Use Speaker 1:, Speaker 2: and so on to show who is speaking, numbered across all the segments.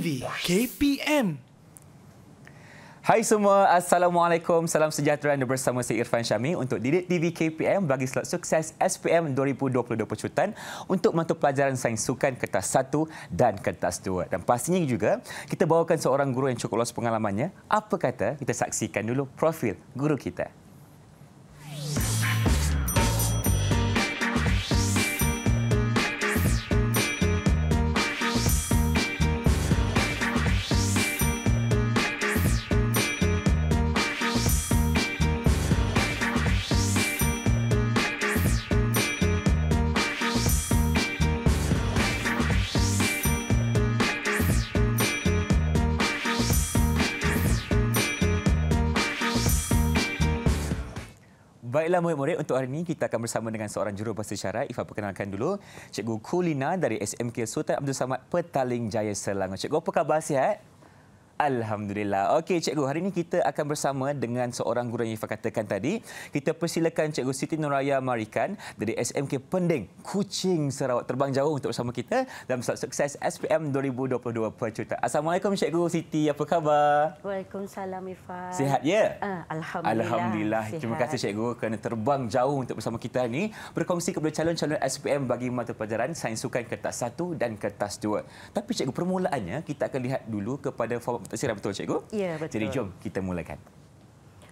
Speaker 1: TV KPM. Hai semua, Assalamualaikum. Salam sejahtera dan bersama saya Irfan Syami untuk Didik TV KPM bagi slot sukses SPM 2022 Pecutan untuk mata pelajaran Sains Sukan Kertas 1 dan Kertas 2. Dan pastinya juga kita bawakan seorang guru yang cukup luas pengalamannya. Apa kata kita saksikan dulu profil guru kita. Baiklah murid-murid, untuk hari ini kita akan bersama dengan seorang juru bahasa syarat. Ifah perkenalkan dulu, Cikgu Kulina dari SMK Sultan Abdul Samad Petaling Jaya Selangor. Cikgu, apa khabar sihat? Alhamdulillah. Okey, cikgu, hari ini kita akan bersama dengan seorang guru yang Ifah katakan tadi. Kita persilakan cikgu Siti Nuraya Marikan dari SMK Pending, Kucing Sarawak terbang jauh untuk bersama kita dalam slot sukses SPM 2022 Percuta. Assalamualaikum cikgu Siti, apa khabar?
Speaker 2: Waalaikumsalam Ifah. Sihat ya? Uh, Alhamdulillah. Alhamdulillah. Sihat. Terima kasih
Speaker 1: cikgu kerana terbang jauh untuk bersama kita hari ini berkongsi kepada calon-calon SPM bagi mata pelajaran Sains Sukan Kertas 1 dan Kertas 2. Tapi cikgu permulaannya kita akan lihat dulu kepada format tak silap betul cikgu? Ya, betul. Jadi jom kita mulakan.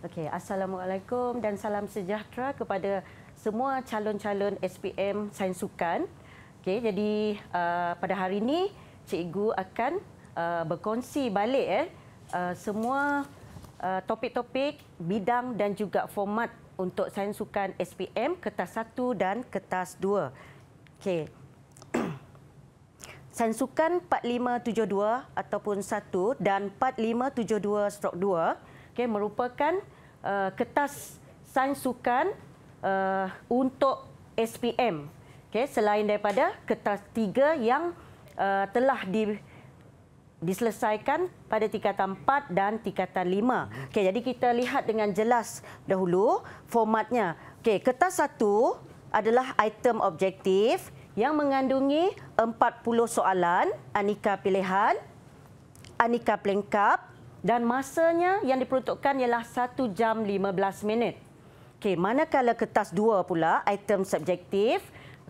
Speaker 2: Okey, assalamualaikum dan salam sejahtera kepada semua calon-calon SPM Sains Sukan. Okey, jadi uh, pada hari ini cikgu akan uh, berkongsi balik eh uh, semua uh, topik-topik bidang dan juga format untuk Sains Sukan SPM kertas 1 dan kertas 2. Okey. Sansukan 4572 ataupun 1 dan 4572 strok 2 okay, merupakan uh, kertas sansukan uh, untuk SPM. Okay, selain daripada kertas 3 yang uh, telah di, diselesaikan pada tingkatan 4 dan tingkatan 5. Okay, jadi kita lihat dengan jelas dahulu formatnya. Okay, kertas 1 adalah item objektif yang mengandungi 40 soalan aneka pilihan, aneka pelengkap dan masanya yang diperuntukkan ialah 1 jam 15 minit. Okey, manakala kertas 2 pula item subjektif,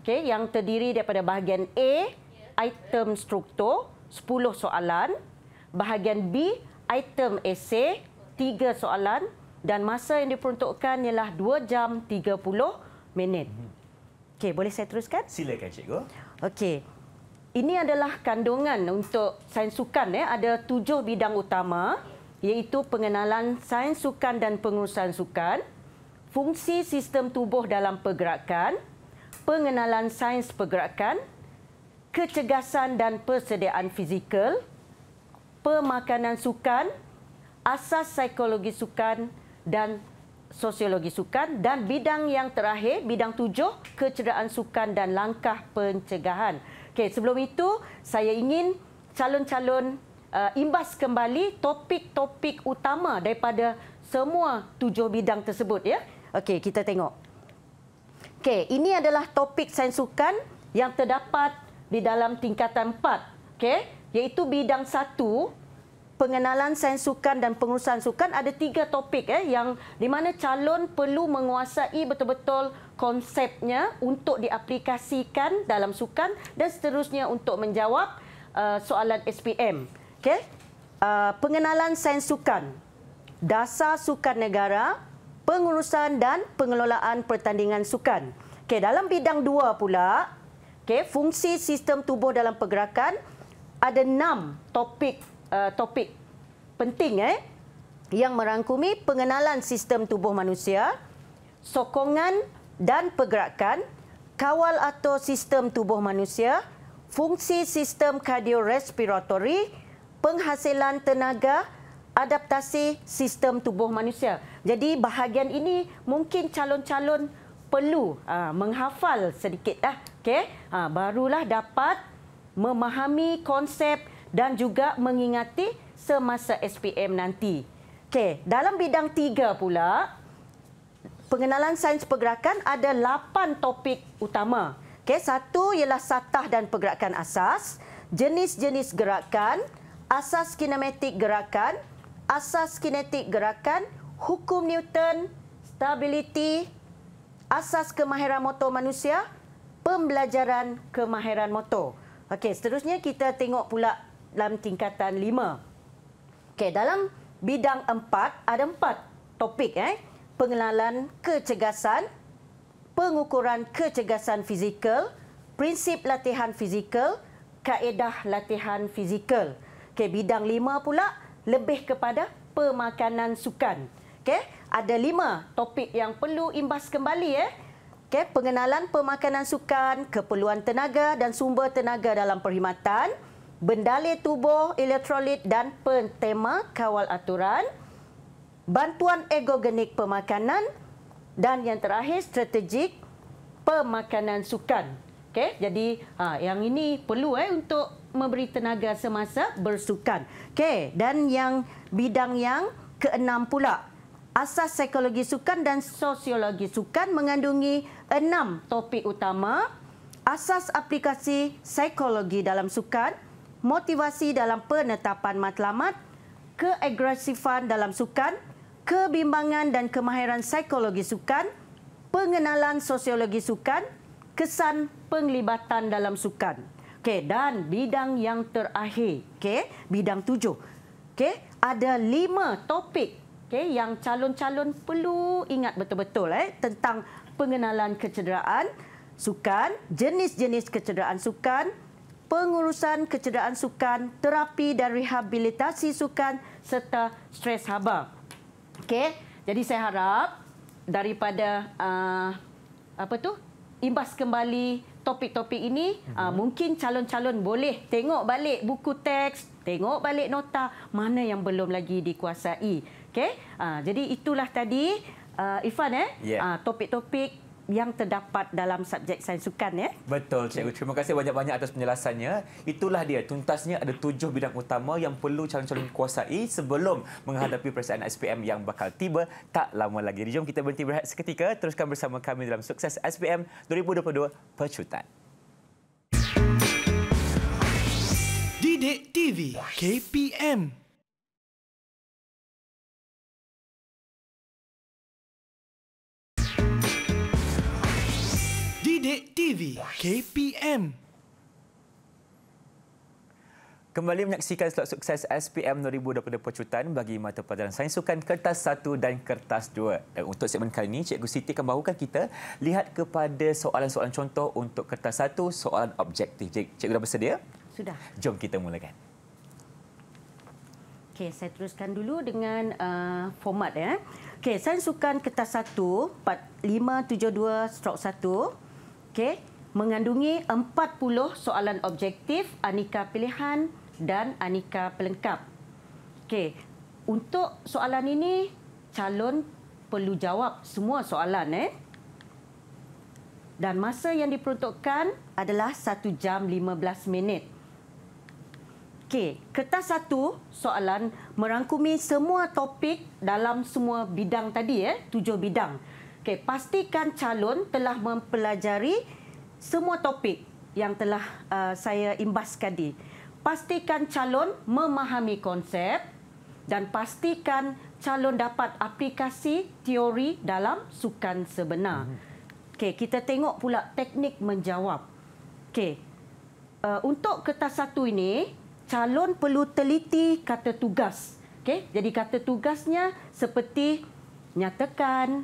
Speaker 2: okey yang terdiri daripada bahagian A item struktur 10 soalan, bahagian B item esei 3 soalan dan masa yang diperuntukkan ialah 2 jam 30 minit. Okey, boleh saya teruskan? Silakan, cikgu. Okey. Ini adalah kandungan untuk sains sukan ya. Ada tujuh bidang utama iaitu pengenalan sains sukan dan pengurusan sukan, fungsi sistem tubuh dalam pergerakan, pengenalan sains pergerakan, kecegasan dan persediaan fizikal, pemakanan sukan, asas psikologi sukan dan sosiologi sukan dan bidang yang terakhir bidang tujuh kecederaan sukan dan langkah pencegahan. Okay, sebelum itu saya ingin calon-calon uh, imbas kembali topik-topik utama daripada semua tujuh bidang tersebut ya. okay kita tengok. Okay, ini adalah topik sains sukan yang terdapat di dalam tingkatan empat. Okay, iaitu bidang satu pengenalan sains sukan dan pengurusan sukan ada tiga topik eh yang di mana calon perlu menguasai betul-betul konsepnya untuk diaplikasikan dalam sukan dan seterusnya untuk menjawab uh, soalan SPM. Okay, Uh, pengenalan sains sukan. Dasar sukan negara, pengurusan dan pengelolaan pertandingan sukan. Okay, dalam bidang dua pula, okay, fungsi sistem tubuh dalam pergerakan ada enam topik uh, topik penting eh yang merangkumi pengenalan sistem tubuh manusia, sokongan dan pergerakan, kawal atau sistem tubuh manusia, fungsi sistem kardiorespiratori, penghasilan tenaga, adaptasi sistem tubuh manusia. Jadi bahagian ini mungkin calon-calon perlu aa, ha, menghafal sedikitlah, okey? Ha barulah dapat memahami konsep dan juga mengingati semasa SPM nanti. Okey, dalam bidang tiga pula, pengenalan sains pergerakan ada lapan topik utama. Okey, satu ialah satah dan pergerakan asas, jenis-jenis gerakan, asas kinematik gerakan, asas kinetik gerakan, hukum Newton, stability, asas kemahiran motor manusia, pembelajaran kemahiran motor. Okey, seterusnya kita tengok pula dalam tingkatan lima. Okey, dalam bidang empat, ada empat topik. Eh? Pengenalan kecegasan, pengukuran kecegasan fizikal, prinsip latihan fizikal, kaedah latihan fizikal. Okey, bidang lima pula, lebih kepada pemakanan sukan. Okey, ada lima topik yang perlu imbas kembali. Eh? Okey, pengenalan pemakanan sukan, keperluan tenaga dan sumber tenaga dalam perkhidmatan, bendali tubuh, elektrolit dan pentema kawal aturan, bantuan egogenik pemakanan dan yang terakhir strategik pemakanan sukan. Okay, jadi ha, yang ini perlu eh untuk memberi tenaga semasa bersukan. Okay, dan yang bidang yang keenam pula Asas Psikologi Sukan dan Sosiologi Sukan mengandungi enam topik utama. Asas aplikasi psikologi dalam sukan, motivasi dalam penetapan matlamat, keagresifan dalam sukan, kebimbangan dan kemahiran psikologi sukan, pengenalan sosiologi sukan, kesan penglibatan dalam sukan. Okey, dan bidang yang terakhir, okey, bidang tujuh. Okey, ada lima topik okey yang calon-calon perlu ingat betul-betul eh tentang pengenalan kecederaan sukan, jenis-jenis kecederaan sukan, pengurusan kecederaan sukan, terapi dan rehabilitasi sukan serta stres haba. Okey. Jadi saya harap daripada uh, apa tu? Imbas kembali topik-topik ini, uh ah, -huh. Mhm. uh, mungkin calon-calon boleh tengok balik buku teks, tengok balik nota mana yang belum lagi dikuasai. Okey. Uh, jadi itulah tadi Uh, Ifan, eh, ya. topik-topik yang terdapat dalam subjek sains sukan ya.
Speaker 1: Betul cikgu. Terima kasih banyak-banyak atas penjelasannya. Itulah dia tuntasnya ada tujuh bidang utama yang perlu calon-calon kuasai sebelum menghadapi perasaan SPM yang bakal tiba tak lama lagi. Jom kita berhenti berehat seketika teruskan bersama kami dalam sukses SPM 2022 Pecutan.
Speaker 2: Didik TV KPM Didik TV KPM
Speaker 1: Kembali menyaksikan slot sukses SPM 2020 pecutan bagi mata pelajaran sains sukan kertas 1 dan kertas 2. Dan untuk segmen kali ini, Cikgu Siti akan bawakan kita lihat kepada soalan-soalan contoh untuk kertas 1, soalan objektif. Cikgu dah bersedia? Sudah. Jom kita mulakan.
Speaker 2: Okay saya teruskan dulu dengan uh, format ya. Eh. Okay sains sukan kertas 1 4572 strok 1 okey mengandungi 40 soalan objektif aneka pilihan dan aneka pelengkap okey untuk soalan ini calon perlu jawab semua soalan eh dan masa yang diperuntukkan adalah 1 jam 15 minit Okey, kertas satu soalan merangkumi semua topik dalam semua bidang tadi, eh, tujuh bidang. Okay, pastikan calon telah mempelajari semua topik yang telah uh, saya imbas di. Pastikan calon memahami konsep dan pastikan calon dapat aplikasi teori dalam sukan sebenar. Mhm. Okay, kita tengok pula teknik menjawab. Okay, Uh, untuk kertas satu ini, calon perlu teliti kata tugas. Okay, jadi kata tugasnya seperti nyatakan,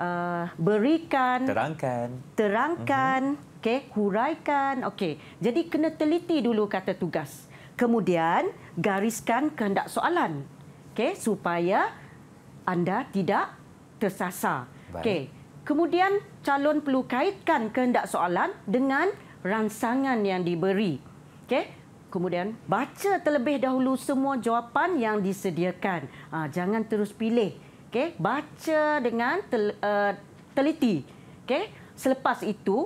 Speaker 2: uh, berikan
Speaker 1: terangkan
Speaker 2: terangkan uh-huh. okey huraikan okay. jadi kena teliti dulu kata tugas kemudian gariskan kehendak soalan okay, supaya anda tidak tersasar okay. kemudian calon perlu kaitkan kehendak soalan dengan rangsangan yang diberi okay. Kemudian baca terlebih dahulu semua jawapan yang disediakan. Ha, jangan terus pilih okey baca dengan tel, uh, teliti okey selepas itu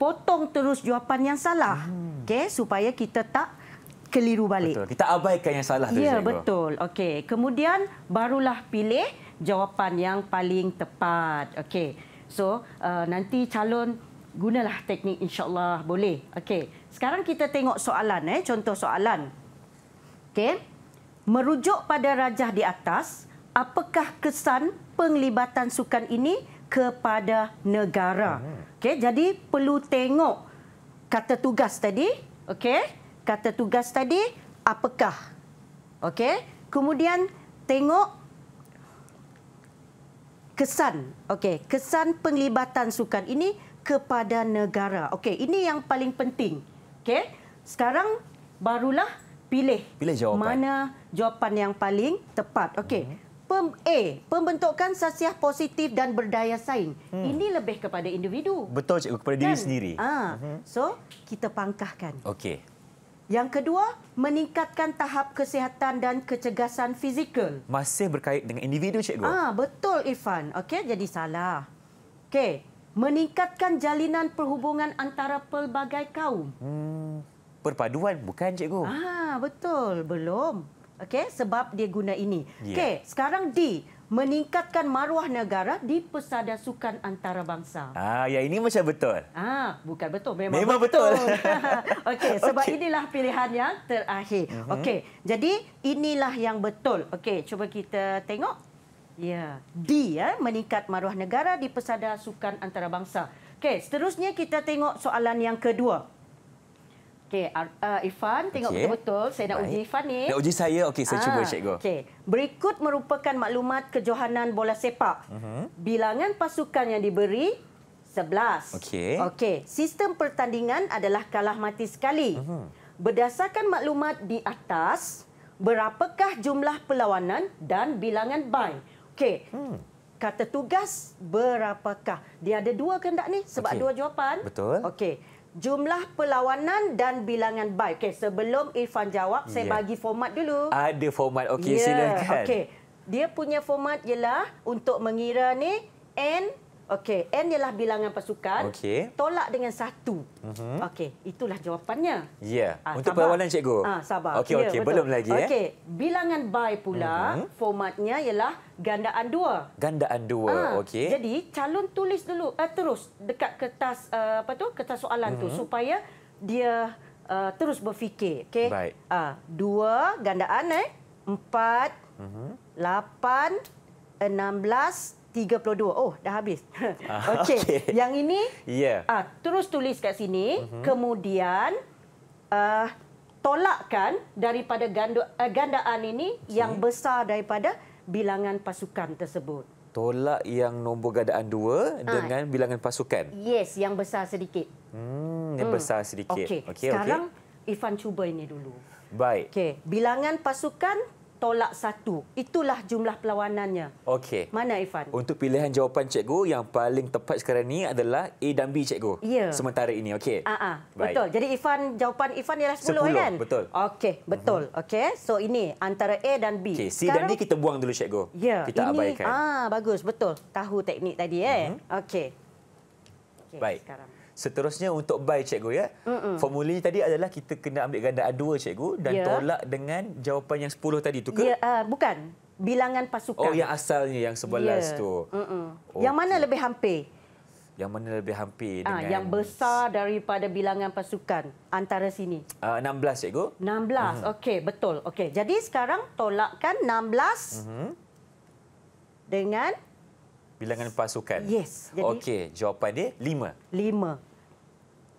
Speaker 2: potong terus jawapan yang salah hmm. okey supaya kita tak keliru balik betul. kita abaikan yang salah tadi ya cikgu. betul okey kemudian barulah pilih jawapan yang paling tepat okey so uh, nanti calon gunalah teknik insyaallah boleh okey sekarang kita tengok soalan eh contoh soalan okey merujuk pada rajah di atas apakah kesan penglibatan sukan ini kepada negara. Hmm. Okey, jadi perlu tengok kata tugas tadi, okey? Kata tugas tadi apakah? Okey. Kemudian tengok kesan. Okey, kesan penglibatan sukan ini kepada negara. Okey, ini yang paling penting. Okey. Sekarang barulah pilih,
Speaker 1: pilih jawapan. mana
Speaker 2: jawapan yang paling tepat. Okey. -hmm. Pem A, pembentukan sasiah positif dan berdaya saing. Hmm. Ini lebih kepada individu.
Speaker 1: Betul cikgu, kepada kan? diri sendiri. Ah.
Speaker 2: Uh mhm. -huh. So, kita pangkahkan. Okey. Yang kedua, meningkatkan tahap kesihatan dan kecegasan fizikal.
Speaker 1: Masih berkait dengan individu cikgu. Ah,
Speaker 2: betul Irfan. Okey, jadi salah. Okey, meningkatkan jalinan perhubungan antara pelbagai kaum.
Speaker 1: Hmm. Perpaduan bukan cikgu.
Speaker 2: Ah, betul. Belum okey sebab dia guna ini yeah. okey sekarang D meningkatkan maruah negara di pesada sukan antarabangsa
Speaker 1: ah ya ini macam betul
Speaker 2: ah bukan betul memang, memang betul, betul. okey sebab okay. inilah pilihan yang terakhir uh-huh. okey jadi inilah yang betul okey cuba kita tengok ya yeah. D ya eh, meningkat maruah negara di pesada sukan antarabangsa okey seterusnya kita tengok soalan yang kedua Okey, uh, Ifan tengok betul-betul. Okay. Saya nak Baik. uji Ifan ni. Nak uji saya? Okey, saya ah. cuba cikgu. Okey. Berikut merupakan maklumat kejohanan bola sepak. Uh mhm. -huh. Bilangan pasukan yang diberi, 11. Okey. Okey, sistem pertandingan adalah kalah mati sekali. Uh mhm. -huh. Berdasarkan maklumat di atas, berapakah jumlah perlawanan dan bilangan by? Okey. Uh hmm. -huh. Kata tugas, berapakah? Dia ada dua kehendak ni sebab okay. dua jawapan. Betul. Okey jumlah perlawanan dan bilangan by. Okey, sebelum Irfan jawab, yeah. saya ya. bagi format dulu. Ada
Speaker 1: format. Okey, yeah. silakan. Okey.
Speaker 2: Dia punya format ialah untuk mengira ni N Okey, N ialah bilangan pasukan. Okey. Tolak dengan satu. Uh mhm. -huh. Okey, itulah jawapannya.
Speaker 1: Ya. Yeah. Ah, Untuk perawalan cikgu. Ah, sabar. Okey, yeah, okey, belum lagi eh. Okey, eh.
Speaker 2: bilangan by pula uh mhm. -huh. formatnya ialah gandaan dua.
Speaker 1: Gandaan dua. Ah, okey. Jadi,
Speaker 2: calon tulis dulu uh, terus dekat kertas uh, apa tu? Kertas soalan uh -huh. tu mhm. supaya dia uh, terus berfikir, okey? Baik. Ah, dua gandaan eh. Empat, uh -huh. lapan, enam belas, 32. Oh, dah habis. Ah, okey. Okay. Yang ini? Ya. Yeah. Uh, terus tulis kat sini. Mm-hmm. Kemudian uh, tolakkan daripada gandu, uh, eh, gandaan ini okay. yang besar daripada bilangan pasukan tersebut.
Speaker 1: Tolak yang nombor gandaan 2 uh. Ah. dengan bilangan pasukan.
Speaker 2: Yes, yang besar sedikit. Hmm, yang hmm. besar sedikit. Okey. Okay, Sekarang okay. Ifan cuba ini dulu. Baik. Okey, bilangan pasukan tolak satu. Itulah jumlah perlawanannya. Okey. Mana Ifan?
Speaker 1: Untuk pilihan jawapan cikgu yang paling tepat sekarang ni adalah A dan B cikgu. Ya. Yeah. Sementara ini, okey. Ah uh
Speaker 2: ah. -huh. Betul. Jadi Ifan jawapan Ifan ialah 10, 10 kan? Betul. Okey, betul. Mm -hmm. Okey. So ini antara A dan B. Okey, C sekarang... dan D
Speaker 1: kita buang dulu cikgu. Ya. Yeah. Kita ini... abaikan. Ah,
Speaker 2: bagus. Betul. Tahu teknik tadi eh. Mm -hmm. Okey. Okey, sekarang
Speaker 1: seterusnya untuk buy cikgu ya. Mm-mm. Formula ini e tadi adalah kita kena ambil gandaan dua cikgu dan yeah. tolak dengan jawapan yang 10 tadi tu ke? Ya, yeah,
Speaker 2: uh, bukan. Bilangan pasukan. Oh, yang
Speaker 1: asalnya yang 11 yeah. tu.
Speaker 2: Okay. Yang mana lebih hampir?
Speaker 1: Yang mana lebih hampir ah, dengan... yang
Speaker 2: besar daripada bilangan pasukan antara sini.
Speaker 1: Uh, ah, 16, cikgu. 16, mm-hmm.
Speaker 2: okey, betul. Okey, jadi sekarang tolakkan 16 mm-hmm. dengan
Speaker 1: bilangan pasukan. Yes. Jadi okey, jawapan dia lima.
Speaker 2: Lima.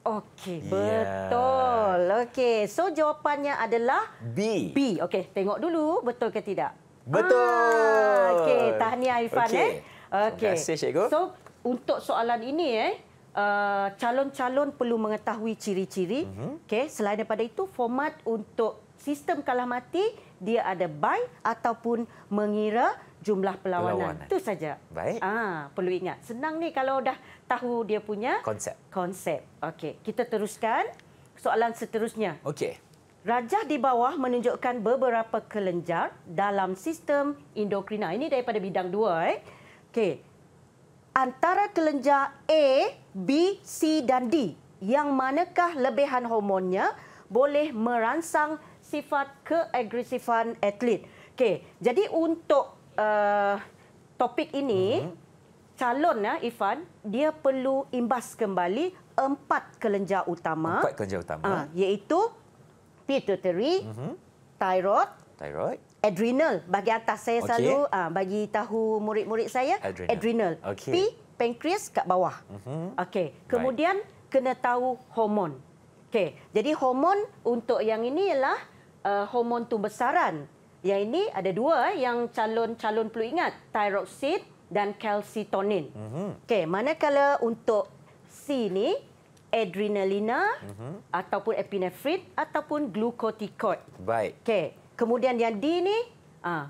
Speaker 2: Okey, yeah. betul. Okey, so jawapannya adalah B. B. Okey, tengok dulu betul ke tidak. Betul. Ah, okey, tahniah Irfan okay. eh. Okey. Terima kasih cikgu. So, untuk soalan ini eh uh, calon-calon perlu mengetahui ciri-ciri. Mm -hmm. Okey, selain daripada itu format untuk sistem kalah mati dia ada buy ataupun mengira jumlah pelawanan Itu saja. Baik. Ah, perlu ingat. Senang ni kalau dah tahu dia punya konsep. Konsep. Okey, kita teruskan soalan seterusnya. Okey. Rajah di bawah menunjukkan beberapa kelenjar dalam sistem endokrina. Ini daripada bidang dua. Eh. Okey. Antara kelenjar A, B, C dan D, yang manakah lebihan hormonnya boleh merangsang sifat keagresifan atlet? Okey, jadi untuk uh, topik ini uh-huh. calon ya Ifan dia perlu imbas kembali empat kelenjar utama empat
Speaker 1: kelenjar utama uh,
Speaker 2: iaitu pituitary uh thyroid thyroid adrenal bagi atas saya okay. selalu uh, bagi tahu murid-murid saya adrenal, adrenal. Okay. p Pankreas kat bawah uh-huh. kemudian right. kena tahu hormon Okay. jadi hormon untuk yang ini ialah uh, hormon tumbesaran yang ini ada dua eh, yang calon-calon perlu ingat. Thyroxine dan kalsitonin. Mm -hmm. okay, manakala untuk C ini, adrenalina mm -hmm. ataupun epinefrin ataupun glukotikot. Baik. Okay. Kemudian yang D ini, uh, ah,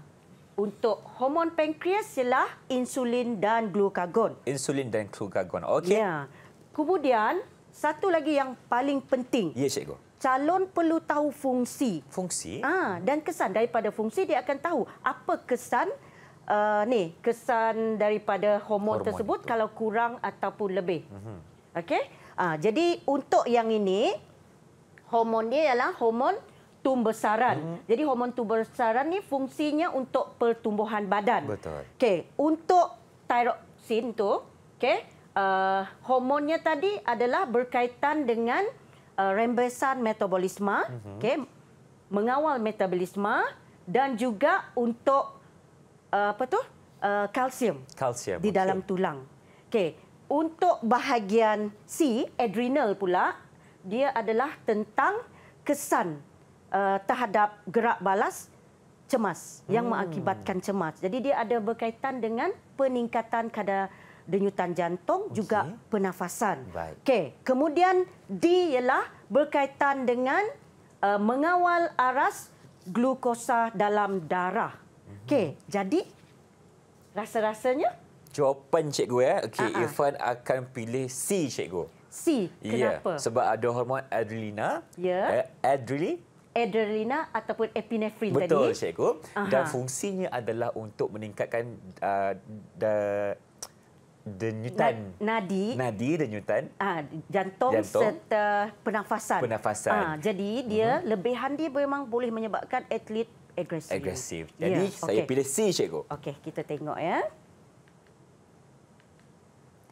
Speaker 2: untuk hormon pankreas ialah insulin dan glukagon. Insulin dan glukagon. Okay. Ya. Kemudian, satu lagi yang paling penting. Ya, Cikgu calon perlu tahu fungsi. Fungsi. Ah dan kesan daripada fungsi dia akan tahu apa kesan uh, ni kesan daripada hormon, hormon tersebut itu. kalau kurang ataupun lebih. Mm-hmm. Okey. Ah jadi untuk yang ini hormon dia ialah hormon tumbesaran. Mm-hmm. Jadi hormon tumbesaran ni fungsinya untuk pertumbuhan badan. Betul. Okey, untuk tiroksin tu, okey, uh, hormonnya tadi adalah berkaitan dengan uh, rembesan metabolisme, mm -hmm. okay, mengawal metabolisme dan juga untuk uh, apa tu? Uh, kalsium
Speaker 1: Kalsium di dalam okay.
Speaker 2: tulang. Okay, untuk bahagian C, adrenal pula, dia adalah tentang kesan uh, terhadap gerak balas cemas hmm. yang mengakibatkan cemas. Jadi dia ada berkaitan dengan peningkatan kadar denyutan jantung okay. juga pernafasan. Okey, kemudian D ialah berkaitan dengan uh, mengawal aras glukosa dalam darah. Mhm. Okey, jadi rasa-rasanya
Speaker 1: jawapan cikgu ya. Okey, uh Irfan akan pilih C cikgu.
Speaker 2: C. Kenapa? Yeah. Sebab
Speaker 1: ada hormon adrenalin. Ya. Yeah. Adrenaline
Speaker 2: adrenalina ataupun epinefrin Betul, tadi. Betul,
Speaker 1: cikgu. Aha. Dan fungsinya adalah untuk meningkatkan uh, denyutan. Nadi. Nadi denyutan.
Speaker 2: Ah, jantung, jantung serta pernafasan. Pernafasan. Ah, jadi dia uh-huh. Mhm. lebihan dia memang boleh menyebabkan atlet agresif. Agresif. Ya, jadi yeah. saya pilih C, Cikgu. Okey, kita tengok ya.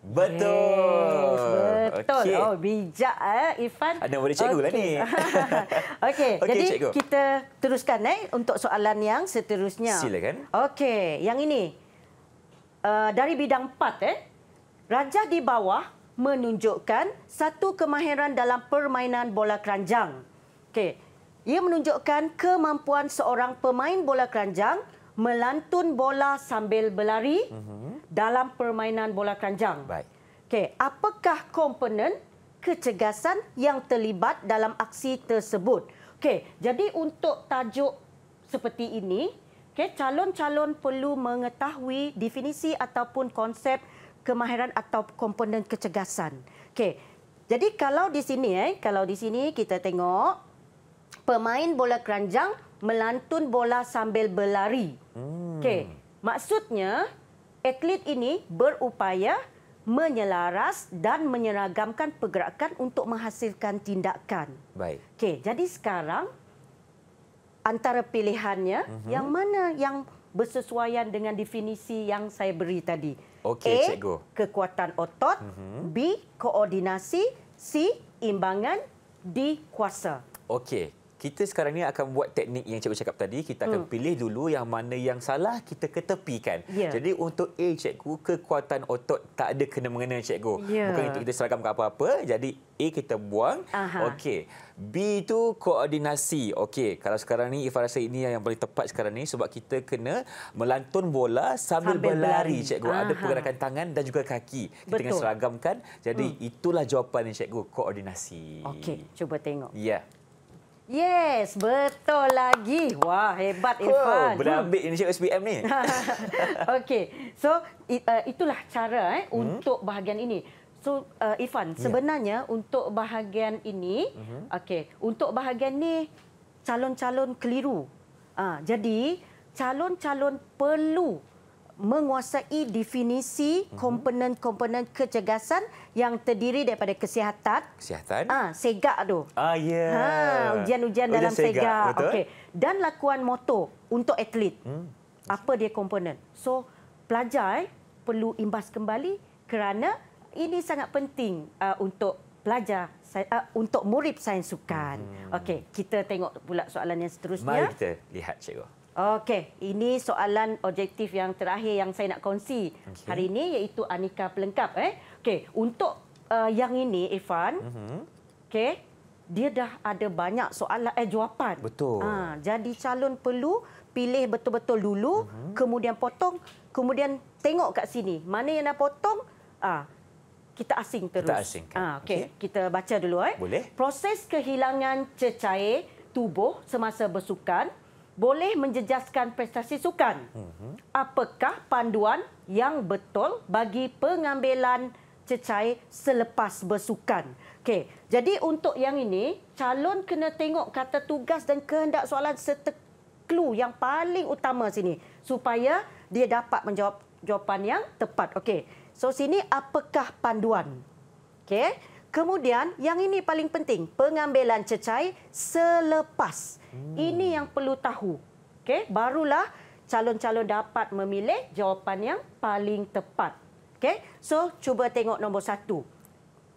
Speaker 1: Betul. Yes, betul. Okay. Oh,
Speaker 2: bijak eh Ifan. Ada boleh cikgu okay. lah ni. Okey, okay, jadi cikgu. kita teruskan eh untuk soalan yang seterusnya. Silakan. Okey, yang ini. Eh, dari bidang 4 eh. Rajah di bawah menunjukkan satu kemahiran dalam permainan bola keranjang. Okey. Ia menunjukkan kemampuan seorang pemain bola keranjang melantun bola sambil berlari uh-huh. dalam permainan bola keranjang. Baik. Okey, apakah komponen kecegasan yang terlibat dalam aksi tersebut? Okey, jadi untuk tajuk seperti ini, Okay, calon-calon perlu mengetahui definisi ataupun konsep kemahiran atau komponen kecegasan. Okay, jadi kalau di sini, eh, kalau di sini kita tengok pemain bola keranjang melantun bola sambil berlari. Hmm. Okay, maksudnya atlet ini berupaya menyelaras dan menyeragamkan pergerakan untuk menghasilkan tindakan. Baik. Okay, jadi sekarang antara pilihannya uh -huh. yang mana yang bersesuaian dengan definisi yang saya beri tadi. Okey, cikgu. Kekuatan otot, uh mhm. -huh. B koordinasi, C imbangan, D kuasa.
Speaker 1: Okey kita sekarang ni akan buat teknik yang cikgu cakap tadi kita akan hmm. pilih dulu yang mana yang salah kita ketepikan yeah. jadi untuk A cikgu kekuatan otot tak ada kena mengena cikgu yeah. bukan untuk kita seragam ke apa-apa jadi A kita buang okey B itu koordinasi okey kalau sekarang ni Ifa rasa ini yang paling tepat sekarang ni sebab kita kena melantun bola sambil, sambil berlari cikgu Aha. ada pergerakan tangan dan juga kaki kita kena seragamkan jadi hmm. itulah jawapan cikgu koordinasi okey cuba tengok ya yeah.
Speaker 2: Yes, betul lagi. Wah, hebat Irfan. Oh, Benar hmm.
Speaker 1: ambil inisiatif SPM ni.
Speaker 2: Okey. So, eh, itulah cara eh hmm. untuk bahagian ini. So, eh, Irfan, ya. sebenarnya untuk bahagian ini, hmm. okey, untuk bahagian ni calon-calon keliru. Ah, jadi calon-calon perlu menguasai definisi mhm. komponen-komponen kecergasan yang terdiri daripada kesihatan. Kesihatan. Ah, ha, segak tu.
Speaker 1: Ah, ya. Yeah. Ha, ujian-ujian oh, dalam segak. segak. Okey.
Speaker 2: Dan lakuan motor untuk atlet. Hmm. Apa dia komponen? So, pelajar eh, perlu imbas kembali kerana ini sangat penting uh, untuk pelajar uh, untuk murid sains sukan. Hmm. Okey, kita tengok pula soalan yang seterusnya. Mari
Speaker 1: kita lihat cikgu.
Speaker 2: Okey, ini soalan objektif yang terakhir yang saya nak kongsi okay. hari ini iaitu Anika Pelengkap. Eh? Okey, untuk uh, yang ini, Irfan, uh mhm. -huh. okay, dia dah ada banyak soalan, eh, jawapan. Betul. Ha, jadi calon perlu pilih betul-betul dulu, uh mhm. -huh. kemudian potong, kemudian tengok kat sini. Mana yang nak potong, ah, kita asing terus. Kita asing. Ha, okay. Okay. Kita baca dulu. Eh? Boleh. Proses kehilangan cecair tubuh semasa bersukan boleh menjejaskan prestasi sukan. Apakah panduan yang betul bagi pengambilan cecair selepas bersukan? Okey, jadi untuk yang ini, calon kena tengok kata tugas dan kehendak soalan serta clue yang paling utama sini supaya dia dapat menjawab jawapan yang tepat. Okey. So sini apakah panduan? Okey. Kemudian yang ini paling penting, pengambilan cecair selepas. Hmm. Ini yang perlu tahu. okay? barulah calon-calon dapat memilih jawapan yang paling tepat. okay? So, cuba tengok nombor satu.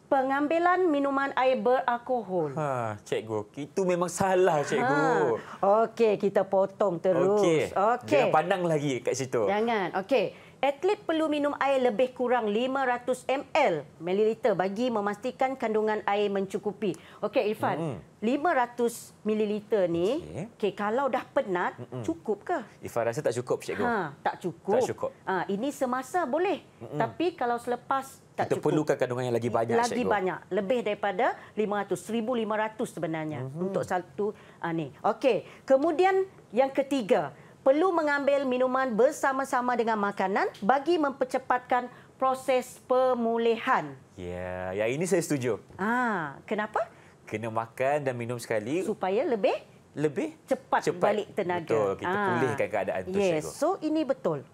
Speaker 2: Pengambilan minuman air beralkohol.
Speaker 1: Ha, cikgu, itu memang salah, cikgu.
Speaker 2: Ha. Okey, kita potong terus. Okey. Okay. Jangan pandang lagi kat situ. Jangan. Okey. Atlet perlu minum air lebih kurang 500 ml mililiter bagi memastikan kandungan air mencukupi. Okey Irfan, mm. 500 ml ni, okey okay, kalau dah penat Mm-mm. cukup ke?
Speaker 1: Irfan rasa tak cukup Cikgu. Ha,
Speaker 2: tak cukup. Tak cukup. Ha, ini semasa boleh. Mm-mm. Tapi kalau selepas tak Kita cukup.
Speaker 1: perlukan kandungan yang lagi banyak lagi Cikgu. Lagi banyak,
Speaker 2: lebih daripada 500, 1500 sebenarnya mm-hmm. untuk satu ha, ni. Okey, kemudian yang ketiga, perlu mengambil minuman bersama-sama dengan makanan bagi mempercepatkan proses pemulihan.
Speaker 1: Ya, ya ini saya setuju.
Speaker 2: Ah, kenapa?
Speaker 1: Kena makan dan minum sekali supaya lebih lebih cepat, cepat. balik tenaga. Betul, kita ah. pulihkan keadaan tu yes. Cikgu.
Speaker 2: So ini betul.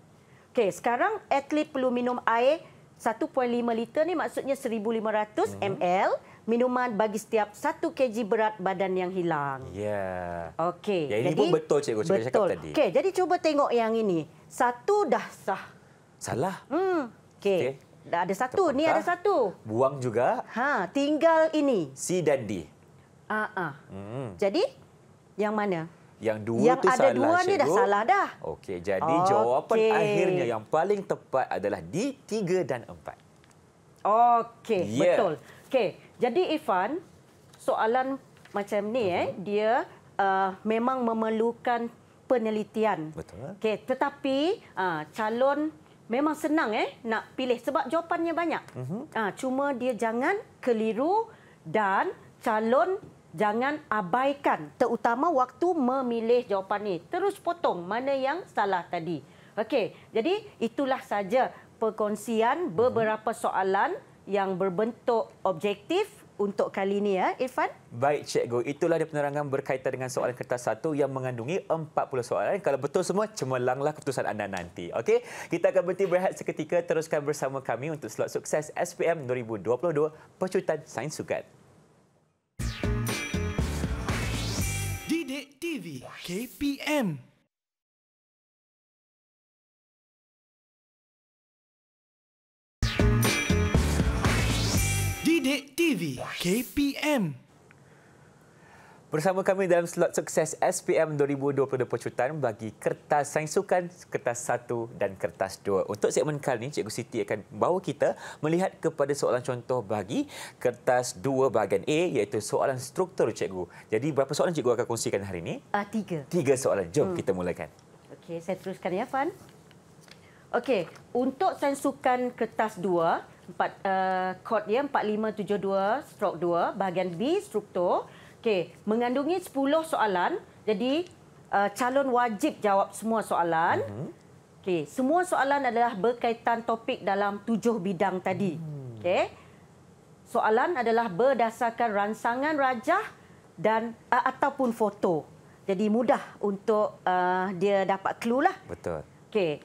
Speaker 2: Okey, sekarang atlet perlu minum air 1.5 liter ni maksudnya 1500 mm-hmm. ml minuman bagi setiap 1 kg berat badan yang hilang. Ya. Yeah. Okey. Ya, ini jadi, pun betul
Speaker 1: cikgu, cikgu cakap tadi. Okey,
Speaker 2: jadi cuba tengok yang ini. Satu dah sah. Salah. Hmm. Okey. Okay. Ada satu, Terpengkah. ni ada satu.
Speaker 1: Buang juga. Ha, tinggal ini. C dan D. Ah ah. Hmm.
Speaker 2: Jadi yang mana?
Speaker 1: Yang dua yang tu salah. Yang ada dua ni dah salah dah. Okey, jadi okay. jawapan akhirnya yang paling tepat adalah D, tiga dan empat.
Speaker 2: Okey, yeah. betul. Okey. Jadi Ifan, soalan macam ni eh, mhm. dia uh, memang memerlukan penelitian. Betul. Okey, tetapi uh, calon memang senang eh nak pilih sebab jawapannya banyak. Uh-huh. Uh, cuma dia jangan keliru dan calon jangan abaikan terutama waktu memilih jawapan ni. Terus potong mana yang salah tadi. Okey, jadi itulah saja perkongsian mhm. beberapa soalan yang berbentuk objektif untuk kali ini ya, Irfan.
Speaker 1: Baik, Cikgu. Itulah dia penerangan berkaitan dengan soalan kertas satu yang mengandungi 40 soalan. Kalau betul semua, cemerlanglah keputusan anda nanti. Okey? Kita akan berhenti berehat seketika. Teruskan bersama kami untuk slot sukses SPM 2022 Pecutan Sains Sukat.
Speaker 2: Didik TV KPM Bidik TV KPM
Speaker 1: Bersama kami dalam slot sukses SPM 2022 pecutan bagi kertas sains sukan, kertas satu dan kertas dua. Untuk segmen kali ini, Cikgu Siti akan bawa kita melihat kepada soalan contoh bagi kertas dua bahagian A iaitu soalan struktur Cikgu. Jadi berapa soalan Cikgu akan kongsikan hari ini? Uh, ah, tiga. Tiga soalan. Jom hmm. kita mulakan.
Speaker 2: Okey, saya teruskan ya, Fan. Okey, untuk sains sukan kertas dua, empat uh, kod ya 4572 stroke 2 bahagian B struktur. Okey, mengandungi 10 soalan. Jadi uh, calon wajib jawab semua soalan. Uh-huh. Okey, semua soalan adalah berkaitan topik dalam tujuh bidang tadi. Hmm. Okey. Soalan adalah berdasarkan ransangan rajah dan uh, ataupun foto. Jadi mudah untuk uh, dia dapat clue lah. Betul. Okey.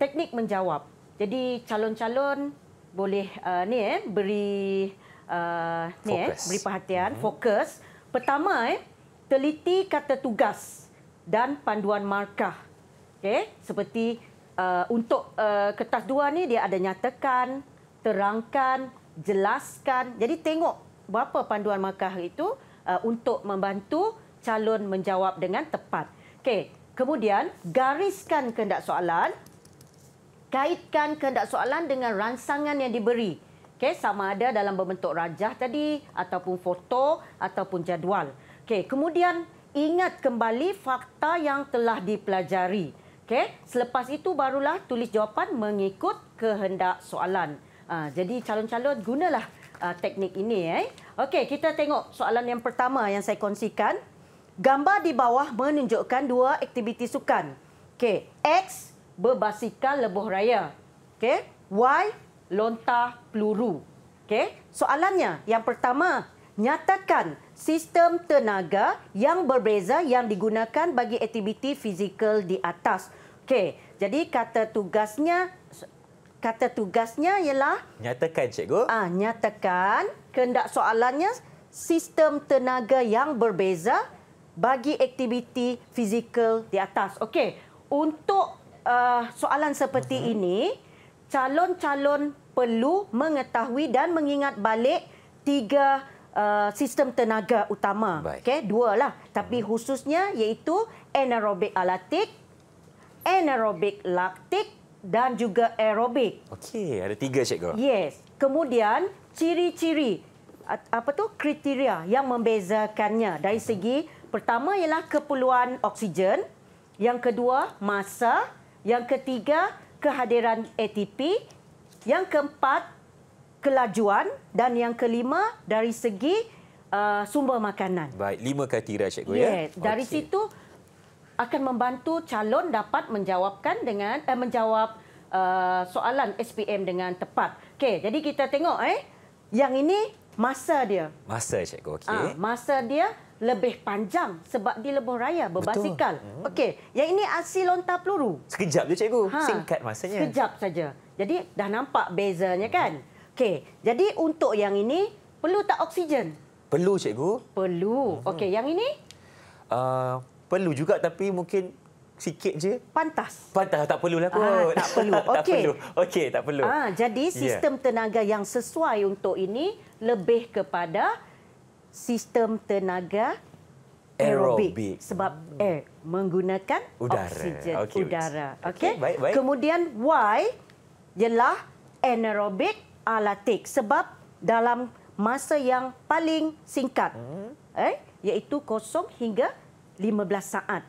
Speaker 2: Teknik menjawab. Jadi calon-calon boleh uh, ni eh beri uh, ni eh beri perhatian, mm-hmm. fokus. Pertama eh teliti kata tugas dan panduan markah. Okay, seperti uh, untuk uh, kertas dua ni dia ada nyatakan, terangkan, jelaskan. Jadi tengok berapa panduan markah itu uh, untuk membantu calon menjawab dengan tepat. Okay, kemudian gariskan kehendak soalan kaitkan kehendak soalan dengan rangsangan yang diberi. Okey, sama ada dalam bentuk rajah tadi ataupun foto ataupun jadual. Okey, kemudian ingat kembali fakta yang telah dipelajari. Okey, selepas itu barulah tulis jawapan mengikut kehendak soalan. Uh, jadi calon-calon gunalah uh, teknik ini eh. Okey, kita tengok soalan yang pertama yang saya kongsikan. Gambar di bawah menunjukkan dua aktiviti sukan. Okey, X berbasikal lebuh raya. okay? Why lontar peluru. okay? Soalannya yang pertama, nyatakan sistem tenaga yang berbeza yang digunakan bagi aktiviti fizikal di atas. okay? Jadi kata tugasnya kata tugasnya ialah
Speaker 1: nyatakan cikgu.
Speaker 2: Ah, nyatakan kehendak soalannya sistem tenaga yang berbeza bagi aktiviti fizikal di atas. Okey. Untuk uh, soalan seperti okay. ini, calon-calon perlu mengetahui dan mengingat balik tiga uh, sistem tenaga utama. okay? dua lah. Tapi hmm. khususnya iaitu anaerobik alatik, anaerobik laktik dan juga aerobik. Okey, ada tiga cikgu. Yes. Kemudian ciri-ciri apa tu kriteria yang membezakannya dari hmm. segi pertama ialah keperluan oksigen, yang kedua masa, yang ketiga, kehadiran ATP. Yang keempat, kelajuan. Dan yang kelima, dari segi uh, sumber makanan.
Speaker 1: Baik, lima kriteria, Cikgu. Yeah. Ya? Dari
Speaker 2: okay. situ, akan membantu calon dapat menjawabkan dengan eh, menjawab uh, soalan SPM dengan tepat. Okay jadi kita tengok eh yang ini masa dia. Masa cikgu okay. Ah, masa dia lebih panjang sebab di lebuh raya berbasikal. Hmm. Okey, yang ini asli lontar peluru.
Speaker 1: Sekejap je cikgu. Ha. Singkat masanya. Sekejap
Speaker 2: saja. Jadi dah nampak bezanya kan? Okey. Jadi untuk yang ini perlu tak oksigen?
Speaker 1: Perlu cikgu.
Speaker 2: Perlu. Hmm. Okey, yang ini?
Speaker 1: Uh, perlu juga tapi mungkin sikit je.
Speaker 2: Pantas.
Speaker 1: Pantas tak perlulah ah, kot. Ah, tak perlu. Okey. tak perlu. Okey, tak perlu. Ah,
Speaker 2: jadi ya. sistem yeah. tenaga yang sesuai untuk ini lebih kepada sistem tenaga aerobik, aerobik. sebab air menggunakan udara. oksigen okay. udara. Okey. Okay. Kemudian Y ialah anaerobik alatik sebab dalam masa yang paling singkat. Hmm. Eh, iaitu kosong hingga 15 saat.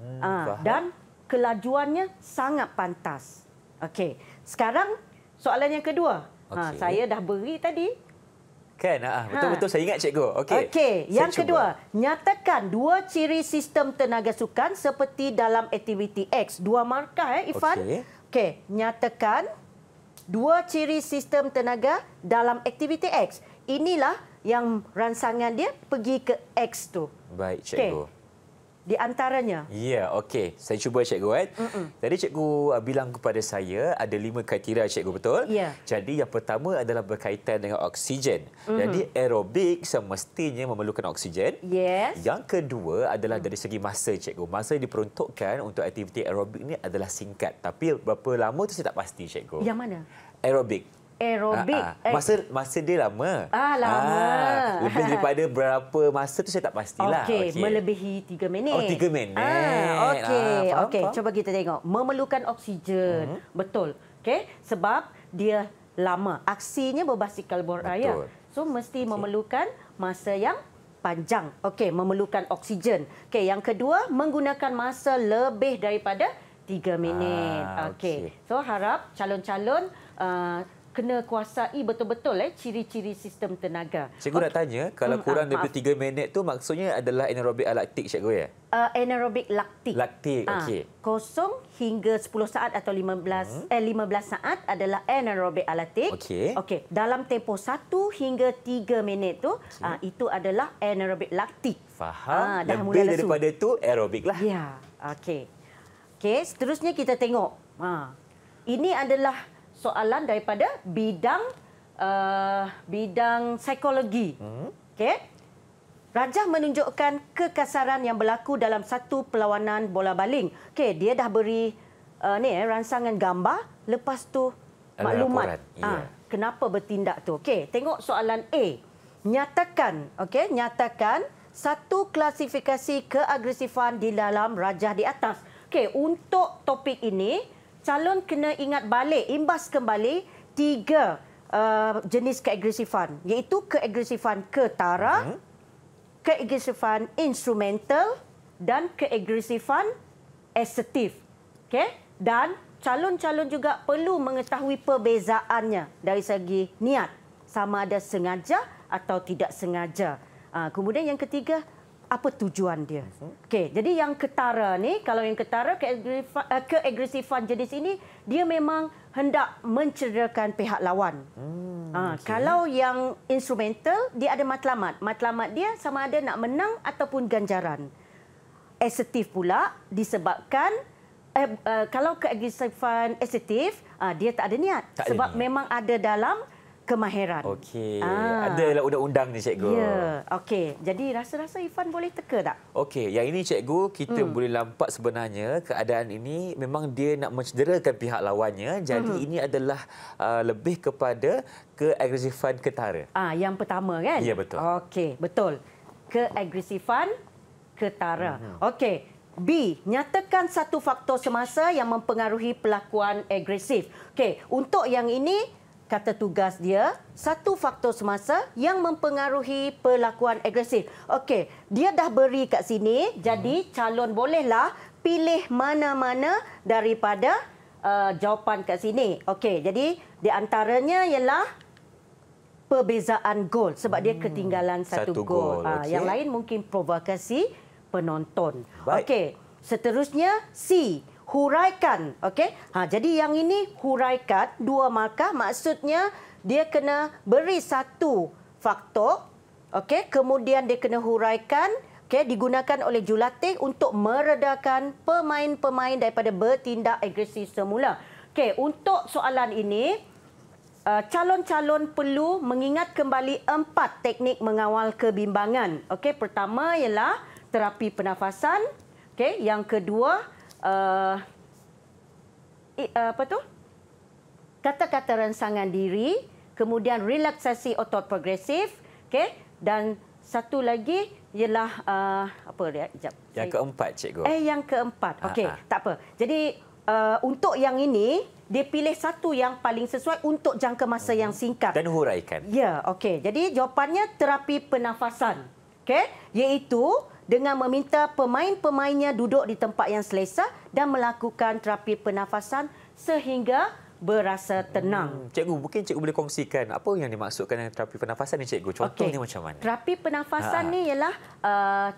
Speaker 2: Hmm, Aa, ah, dan kelajuannya sangat pantas. Okey. Sekarang soalan yang kedua. Ah, okay. Ha, saya dah beri tadi
Speaker 1: Kan? Ah, ah, betul-betul ha. saya ingat cikgu. Okey. Okey, yang cuba. kedua,
Speaker 2: nyatakan dua ciri sistem tenaga sukan seperti dalam aktiviti X. Dua markah eh Ifan. Okey. Okey, nyatakan dua ciri sistem tenaga dalam aktiviti X. Inilah yang ransangan dia pergi ke X tu.
Speaker 1: Baik cikgu. Okay
Speaker 2: di antaranya.
Speaker 1: Ya, okey. Saya cuba cikgu kan. Mm-mm. Tadi cikgu uh, bilang kepada saya ada lima kriteria cikgu betul? Yeah. Jadi yang pertama adalah berkaitan dengan oksigen. Mm-hmm. Jadi aerobik semestinya memerlukan oksigen. Yes. Yang kedua adalah mm. dari segi masa cikgu. Masa yang diperuntukkan untuk aktiviti aerobik ini adalah singkat. Tapi berapa lama tu saya tak pasti cikgu. Yang mana? Aerobik
Speaker 2: aerobik. Ha, ah, ah. ha. Masa
Speaker 1: masa dia lama. Ah lama. Ha, lebih daripada berapa masa tu saya tak pastilah. Okey, okay.
Speaker 2: melebihi tiga minit. Oh tiga minit.
Speaker 1: Ah okey, ha,
Speaker 2: okey. Cuba kita tengok. Memerlukan oksigen. Hmm. Betul. okay? sebab dia lama. Aksinya berbasis karbon raya. So mesti okay. memerlukan masa yang panjang. Okey, memerlukan oksigen. Okey, yang kedua menggunakan masa lebih daripada tiga minit. Ah, Okey. Okay. So harap calon-calon kena kuasai betul-betul eh ciri-ciri sistem tenaga. Cikgu okay.
Speaker 1: nak tanya, kalau hmm, kurang uh, daripada tiga minit tu maksudnya adalah anaerobik alaktik cikgu ya?
Speaker 2: Uh, anaerobik laktik.
Speaker 1: Laktik, ha. okey.
Speaker 2: Kosong hingga 10 saat atau 15 hmm. eh 15 saat adalah anaerobik alaktik. Okey. Okey, dalam tempoh 1 hingga 3 minit tu okay. uh, ah, itu adalah anaerobik laktik.
Speaker 1: Faham? Ha, dah Lebih daripada itu aerobik lah. Ya,
Speaker 2: okey. Okey, seterusnya kita tengok. Ha. Ini adalah soalan daripada bidang uh, bidang psikologi. Hmm. Okey. Rajah menunjukkan kekasaran yang berlaku dalam satu perlawanan bola baling. Okey, dia dah beri uh, ni eh, rangsangan gambar lepas tu maklumat. Ya. kenapa bertindak tu? Okey, tengok soalan A. Nyatakan, okey, nyatakan satu klasifikasi keagresifan di dalam rajah di atas. Okey, untuk topik ini, calon kena ingat balik, imbas kembali tiga uh, jenis keagresifan. Iaitu keagresifan ketara, mhm. keagresifan instrumental dan keagresifan assertif. Okay? Dan calon-calon juga perlu mengetahui perbezaannya dari segi niat. Sama ada sengaja atau tidak sengaja. Ah, kemudian yang ketiga, apa tujuan dia. Mhm. Okey, jadi yang ketara ni, kalau yang ketara eh, keagresifan jenis ini, dia memang hendak mencederakan pihak lawan. Hmm, ha, ah, okay. Kalau yang instrumental, dia ada matlamat. Matlamat dia sama ada nak menang ataupun ganjaran. Assertif pula disebabkan eh, eh kalau keagresifan assertif, ah, dia tak ada niat. Tak sebab ada niat. memang ada dalam kemahiran.
Speaker 1: Okey. Ah. Ada lah undang-undang ni cikgu. Ya.
Speaker 2: Okey. Jadi rasa-rasa Ifan boleh teka tak?
Speaker 1: Okey. Yang ini cikgu kita hmm. boleh lampak sebenarnya keadaan ini memang dia nak mencederakan pihak lawannya. Jadi hmm. ini adalah uh, lebih kepada keagresifan ketara.
Speaker 2: Ah, yang pertama kan? Ya betul. Okey, betul. Keagresifan ketara. Hmm. Okey. B, nyatakan satu faktor semasa yang mempengaruhi pelakuan agresif. Okey, untuk yang ini kata tugas dia, satu faktor semasa yang mempengaruhi perlakuan agresif. Okey, dia dah beri kat sini, jadi mhm. calon bolehlah pilih mana-mana daripada uh, jawapan kat sini. Okey, jadi di antaranya ialah perbezaan gol sebab dia hmm, ketinggalan satu, satu gol. Ha, ah, okay. Yang lain mungkin provokasi penonton. Okey, seterusnya C huraikan. Okey? Ha, jadi yang ini huraikan dua markah. Maksudnya dia kena beri satu faktor. Okey? Kemudian dia kena huraikan. okay? Digunakan oleh jurulatih untuk meredakan pemain-pemain daripada bertindak agresi semula. Okay? untuk soalan ini, uh, calon-calon perlu mengingat kembali empat teknik mengawal kebimbangan. okay? pertama ialah terapi pernafasan. okay? yang kedua uh, eh, i, uh, eh, apa tu? Kata-kata rangsangan diri, kemudian relaksasi otot progresif, okey? Dan satu lagi ialah uh, apa dia? Jap.
Speaker 1: Yang saya... keempat, cikgu. Eh,
Speaker 2: yang keempat. Ha, okey, ha. tak apa. Jadi uh, untuk yang ini dia pilih satu yang paling sesuai untuk jangka masa hmm. yang singkat. Dan huraikan. Ya, okey. Jadi jawapannya terapi pernafasan. Okey, iaitu dengan meminta pemain-pemainnya duduk di tempat yang selesa dan melakukan terapi pernafasan sehingga berasa tenang. Hmm, cikgu, mungkin
Speaker 1: cikgu boleh kongsikan apa yang dimaksudkan dengan terapi pernafasan ni cikgu? Contohnya okay. macam mana?
Speaker 2: Terapi pernafasan ha. ni ialah uh,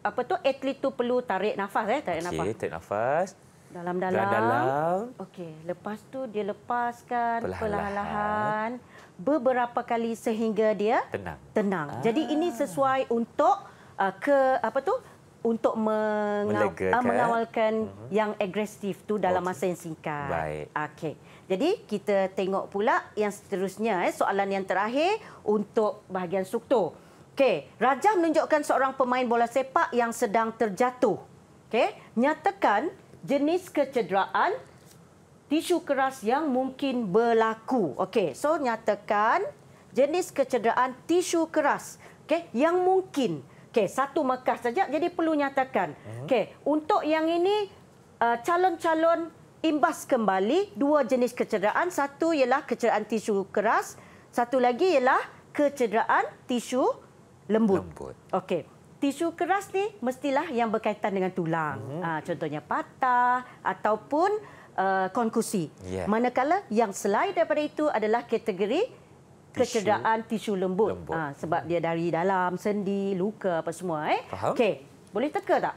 Speaker 2: apa tu atlet tu perlu tarik nafas eh, tarik okay, nafas.
Speaker 1: tarik nafas.
Speaker 2: Dalam-dalam. Dalam-dalam. Okey, lepas tu dia lepaskan perlahan perlahan-lahan beberapa kali sehingga dia tenang. tenang. Ah. Jadi ini sesuai untuk uh, ke apa tu untuk menga- uh, mengawalkan uh-huh. yang agresif tu dalam masa yang singkat. Okey. Jadi kita tengok pula yang seterusnya eh soalan yang terakhir untuk bahagian Sukto. Okey, Rajah menunjukkan seorang pemain bola sepak yang sedang terjatuh. Okey, nyatakan jenis kecederaan tisu keras yang mungkin berlaku. Okey, so nyatakan jenis kecederaan tisu keras okey yang mungkin Okey, satu markah saja jadi perlu nyatakan. Hmm. Okey, untuk yang ini uh, calon-calon imbas kembali dua jenis kecederaan. Satu ialah kecederaan tisu keras, satu lagi ialah kecederaan tisu lembut. lembut. Okey. Tisu keras ni mestilah yang berkaitan dengan tulang. Hmm. Ah, contohnya patah ataupun uh, konkusi. Yeah. Manakala yang selain daripada itu adalah kategori kecederaan tisu lembut, lembut. Ha, sebab dia dari dalam sendi luka apa semua eh okey boleh teka tak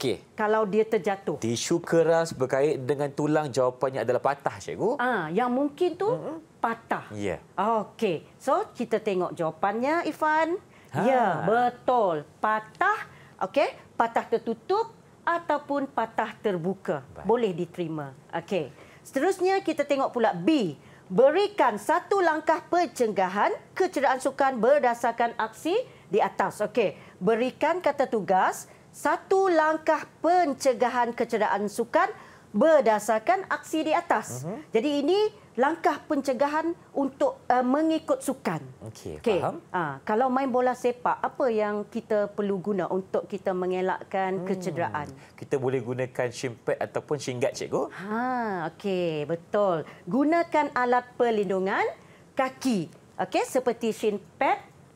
Speaker 2: okey kalau dia terjatuh
Speaker 1: tisu keras berkait dengan tulang jawapannya adalah patah cikgu
Speaker 2: ah ha, yang mungkin tu mm-hmm. patah ya yeah. okey so kita tengok jawapannya Ifan ha. ya betul patah okey patah tertutup ataupun patah terbuka Baik. boleh diterima okey seterusnya kita tengok pula B berikan satu langkah pencegahan kecederaan sukan berdasarkan aksi di atas. Okey, berikan kata tugas satu langkah pencegahan kecederaan sukan berdasarkan aksi di atas. Uh mhm. -huh. Jadi ini langkah pencegahan untuk uh, mengikut sukan. Okey, okay. faham? Uh, kalau main bola sepak, apa yang kita perlu guna untuk kita mengelakkan hmm. kecederaan?
Speaker 1: Kita boleh gunakan shin ataupun shin guard, cikgu.
Speaker 2: Ha, okey, betul. Gunakan alat pelindungan kaki. Okey, seperti shin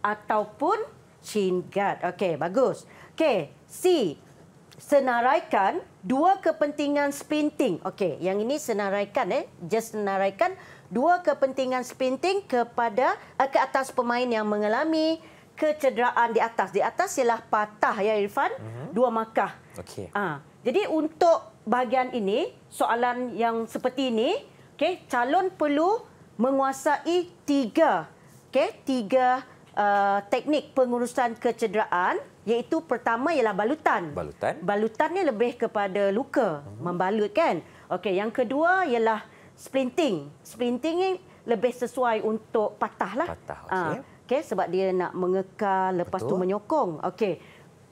Speaker 2: ataupun shin guard. Okey, bagus. Okey, C senaraikan dua kepentingan sprinting. Okey, yang ini senaraikan eh, just senaraikan dua kepentingan sprinting kepada eh, ke atas pemain yang mengalami kecederaan di atas. Di atas ialah patah ya Irfan, mm -hmm. dua makah. Okey. Ah. Ha. Jadi untuk bahagian ini, soalan yang seperti ini, okey, calon perlu menguasai tiga, okey, tiga uh, teknik pengurusan kecederaan iaitu pertama ialah balutan. Balutan. Balutannya lebih kepada luka, hmm. membalut kan. Okey, yang kedua ialah splinting. Splinting ni lebih sesuai untuk patahlah. Patah, lah. ah, okey. Ha. Okay, sebab dia nak mengekal lepas Betul. tu menyokong. Okey.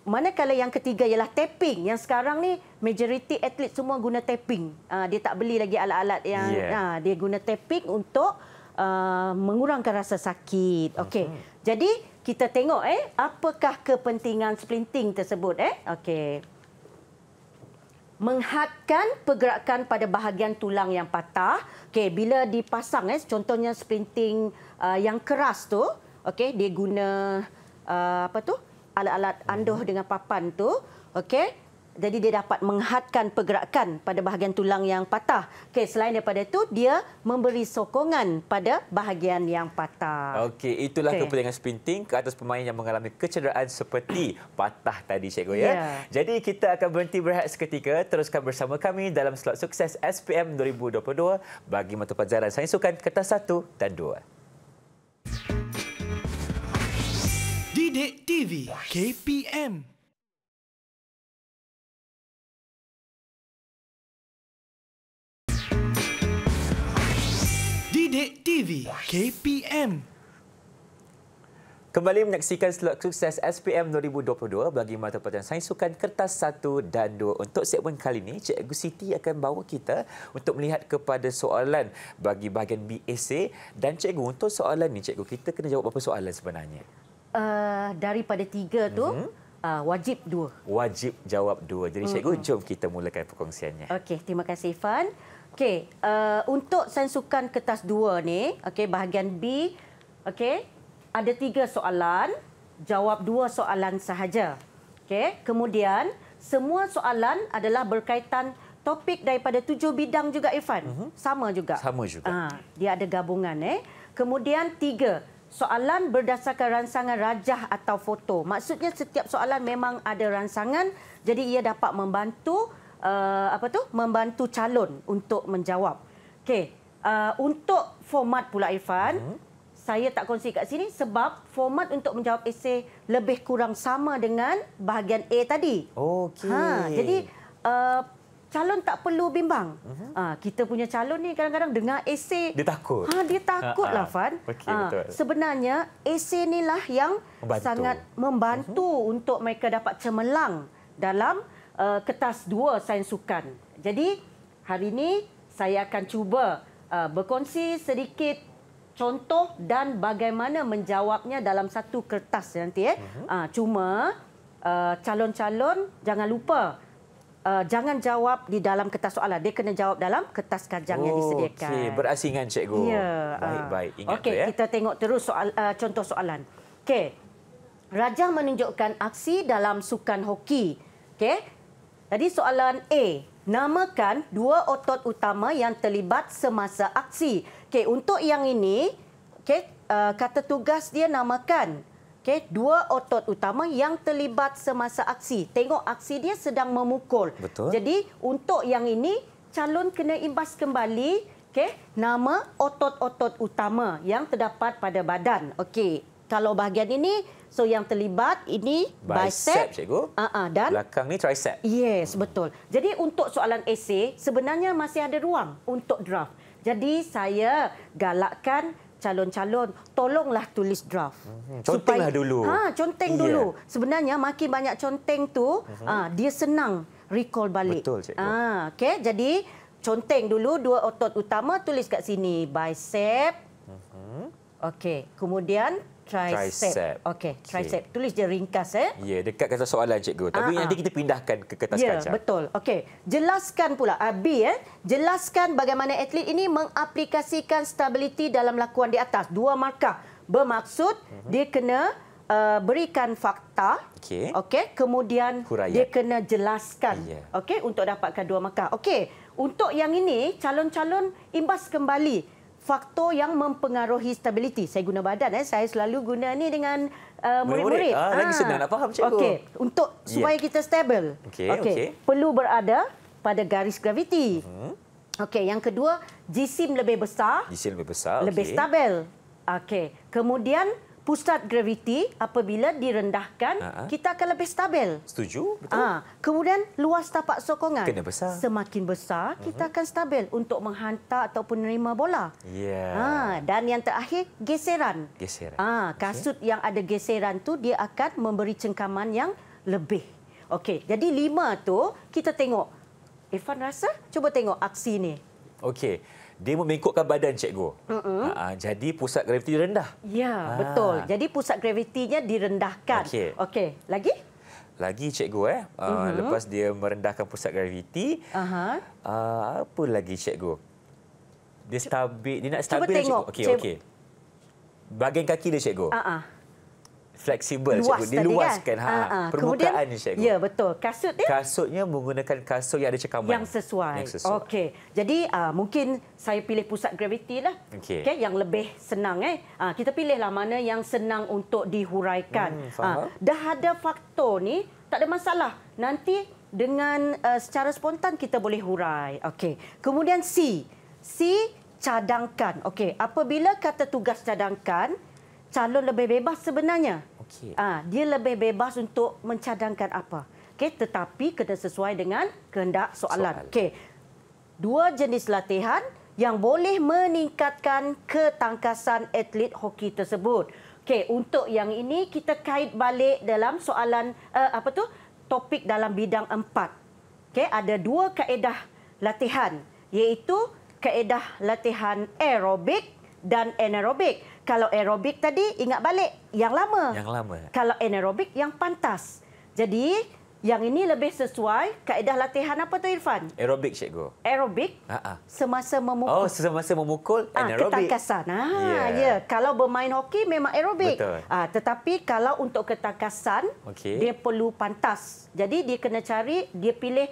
Speaker 2: Manakala yang ketiga ialah taping. Yang sekarang ni majoriti atlet semua guna taping. Ha, ah, dia tak beli lagi alat-alat yang yeah. ha, dia guna taping untuk uh, mengurangkan rasa sakit. Okey. Uh hmm. -huh. Jadi kita tengok eh apakah kepentingan splinting tersebut eh okey menghadkan pergerakan pada bahagian tulang yang patah okey bila dipasang eh contohnya splinting uh, yang keras tu okey dia guna uh, apa tu alat-alat anduh dengan papan tu okey jadi dia dapat menghadkan pergerakan pada bahagian tulang yang patah. Okey, selain daripada itu dia memberi sokongan pada bahagian yang patah.
Speaker 1: Okey, itulah okay. kepentingan sprinting ke atas pemain yang mengalami kecederaan seperti patah tadi cikgu ya. Yeah. Jadi kita akan berhenti berehat seketika, teruskan bersama kami dalam slot sukses SPM 2022 bagi mata pelajaran Sains Sukan kertas 1 dan 2.
Speaker 2: Didik TV KPM Pendek TV
Speaker 1: KPM. Kembali menyaksikan slot sukses SPM 2022 bagi mata pelajaran Sains Sukan Kertas 1 dan 2. Untuk segmen kali ini, Cikgu Siti akan bawa kita untuk melihat kepada soalan bagi bahagian BAC. Dan Cikgu, untuk soalan ini, Cikgu, kita kena jawab berapa soalan sebenarnya?
Speaker 2: Uh, daripada tiga mm-hmm.
Speaker 1: tu, uh, wajib dua. Wajib jawab dua. Jadi, Cikgu, mm-hmm. jom kita mulakan perkongsiannya.
Speaker 2: Okey, terima kasih, Ifan. Okey, uh, untuk sensukan kertas 2 ni, okey bahagian B, okey. Ada tiga soalan, jawab dua soalan sahaja. Okey, kemudian semua soalan adalah berkaitan topik daripada tujuh bidang juga Irfan. Uh-huh. Sama juga. Sama juga. Ha, dia ada gabungan eh. Kemudian tiga soalan berdasarkan ransangan rajah atau foto. Maksudnya setiap soalan memang ada ransangan jadi ia dapat membantu uh, apa tu membantu calon untuk menjawab. Okey, uh, untuk format pula Irfan, uh saya tak kongsi kat sini sebab format untuk menjawab esei lebih kurang sama dengan bahagian A tadi. Okey. Ha, jadi uh, calon tak perlu bimbang. Uh-huh. Ha, kita punya calon ni kadang-kadang dengar esei dia takut. Ha dia takutlah ha, ha. Fan. Okay, ha, betul. Sebenarnya esei inilah yang membantu. sangat membantu uh-huh. untuk mereka dapat cemerlang dalam uh, kertas dua sains sukan. Jadi hari ini saya akan cuba uh, berkongsi sedikit contoh dan bagaimana menjawabnya dalam satu kertas nanti. Eh. Uh, cuma uh, calon-calon jangan lupa uh, jangan jawab di dalam kertas soalan. Dia kena jawab dalam kertas kajang oh, yang disediakan. Okey,
Speaker 1: berasingan cikgu. Ya. Baik-baik. Uh, ah. Okey,
Speaker 2: ya. kita tengok terus soal, uh, contoh soalan. Okey. Raja menunjukkan aksi dalam sukan hoki. Okey. Jadi soalan A, namakan dua otot utama yang terlibat semasa aksi. Okey, untuk yang ini, okey, uh, kata tugas dia namakan okey, dua otot utama yang terlibat semasa aksi. Tengok aksi dia sedang memukul. Betul. Jadi untuk yang ini, calon kena imbas kembali okey, nama otot-otot utama yang terdapat pada badan. Okey, kalau bahagian ini So yang terlibat ini bicep, bicep cikgu. Uh -uh, dan
Speaker 1: belakang ni tricep.
Speaker 2: Yes, betul. Jadi untuk soalan esei sebenarnya masih ada ruang untuk draft. Jadi saya galakkan calon-calon tolonglah tulis draft. Mm -hmm. Contenglah dulu. Ha, conteng yeah. dulu. Sebenarnya makin banyak conteng tu, mm -hmm. uh, dia senang recall balik. Betul cikgu. Ha, uh, Jadi conteng dulu dua otot utama tulis kat sini, bicep. Mm -hmm. Okey. Kemudian tricep. tricep. Okey, tricep. Okay. Tulis je ringkas eh. Ya,
Speaker 1: dekat kertas soalan cikgu. Tapi Aa, ah, ah. nanti kita pindahkan ke kertas ya, kaca. Ya,
Speaker 2: betul. Okey. Jelaskan pula AB ah, eh. Jelaskan bagaimana atlet ini mengaplikasikan stability dalam lakuan di atas. Dua markah. Bermaksud mm -hmm. dia kena uh, berikan fakta. Okey. Okey, kemudian Hurayat. dia kena jelaskan. Yeah. Okey, untuk dapatkan dua markah. Okey. Untuk yang ini calon-calon imbas kembali faktor yang mempengaruhi stabiliti. Saya guna badan eh. Saya selalu guna ni dengan uh, murid-murid. Uh, ah, lagi ah. senang nak faham cikgu. Okey, untuk ya. supaya kita stabil. Okey, okey. Okay. Perlu berada pada garis graviti. Uh-huh. Okey, yang kedua, jisim lebih besar.
Speaker 1: Jisim lebih besar. Lebih okay. stabil.
Speaker 2: Okey. Kemudian pusat graviti apabila direndahkan Aa. Ha, ha. kita akan lebih stabil.
Speaker 1: Setuju, betul. Aa. Ha,
Speaker 2: kemudian luas tapak sokongan. Kena besar. Semakin besar mhm. kita akan stabil untuk menghantar ataupun menerima bola.
Speaker 1: Ya. Yeah.
Speaker 2: dan yang terakhir geseran. Geseran. Ah, kasut okay. yang ada geseran tu dia akan memberi cengkaman yang lebih. Okey, jadi lima tu kita tengok. Ifan rasa cuba tengok aksi ni.
Speaker 1: Okey dia membengkokkan badan cikgu. Mm-hmm. Ha, jadi pusat graviti rendah.
Speaker 2: Ya, ha. betul. Jadi pusat gravitinya direndahkan. Okey. Okey, lagi?
Speaker 1: Lagi cikgu eh. Uh, mm-hmm. Lepas dia merendahkan pusat graviti, uh-huh. uh, apa lagi cikgu? Dia stabil, dia nak stabil cikgu. Okey, okey. Bahagian kaki dia cikgu. Uh-huh fleksibel cikgu diluaskan kan? ha uh, uh. permukaan ni cikgu ya
Speaker 2: betul kasut dia
Speaker 1: kasutnya menggunakan kasut yang ada cekaman yang sesuai, sesuai.
Speaker 2: okey jadi uh, mungkin saya pilih pusat graviti lah okey okay? yang lebih senang eh uh, kita pilihlah mana yang senang untuk dihuraikan hmm, uh, dah ada faktor ni tak ada masalah nanti dengan uh, secara spontan kita boleh hurai okey kemudian c c cadangkan okey apabila kata tugas cadangkan calon lebih bebas sebenarnya. Okay. Ha, ah, dia lebih bebas untuk mencadangkan apa. Okay, tetapi kena sesuai dengan kehendak soalan. Soal. Okay. Dua jenis latihan yang boleh meningkatkan ketangkasan atlet hoki tersebut. Okey, untuk yang ini kita kait balik dalam soalan uh, apa tu? topik dalam bidang empat. Okey, ada dua kaedah latihan iaitu kaedah latihan aerobik dan anaerobik. Kalau aerobik tadi, ingat balik, yang lama. Yang lama. Kalau anaerobik, yang pantas. Jadi, yang ini lebih sesuai kaedah latihan apa tu Irfan?
Speaker 1: Aerobik, Cikgu. Aerobik? Ha-ha.
Speaker 2: Semasa memukul. Oh, semasa
Speaker 1: memukul, ah, anaerobik. Ketangkasan. Ha, yeah. Ya. ya.
Speaker 2: Kalau bermain hoki, memang aerobik. Betul. Ha, tetapi kalau untuk ketangkasan, okay. dia perlu pantas. Jadi, dia kena cari, dia pilih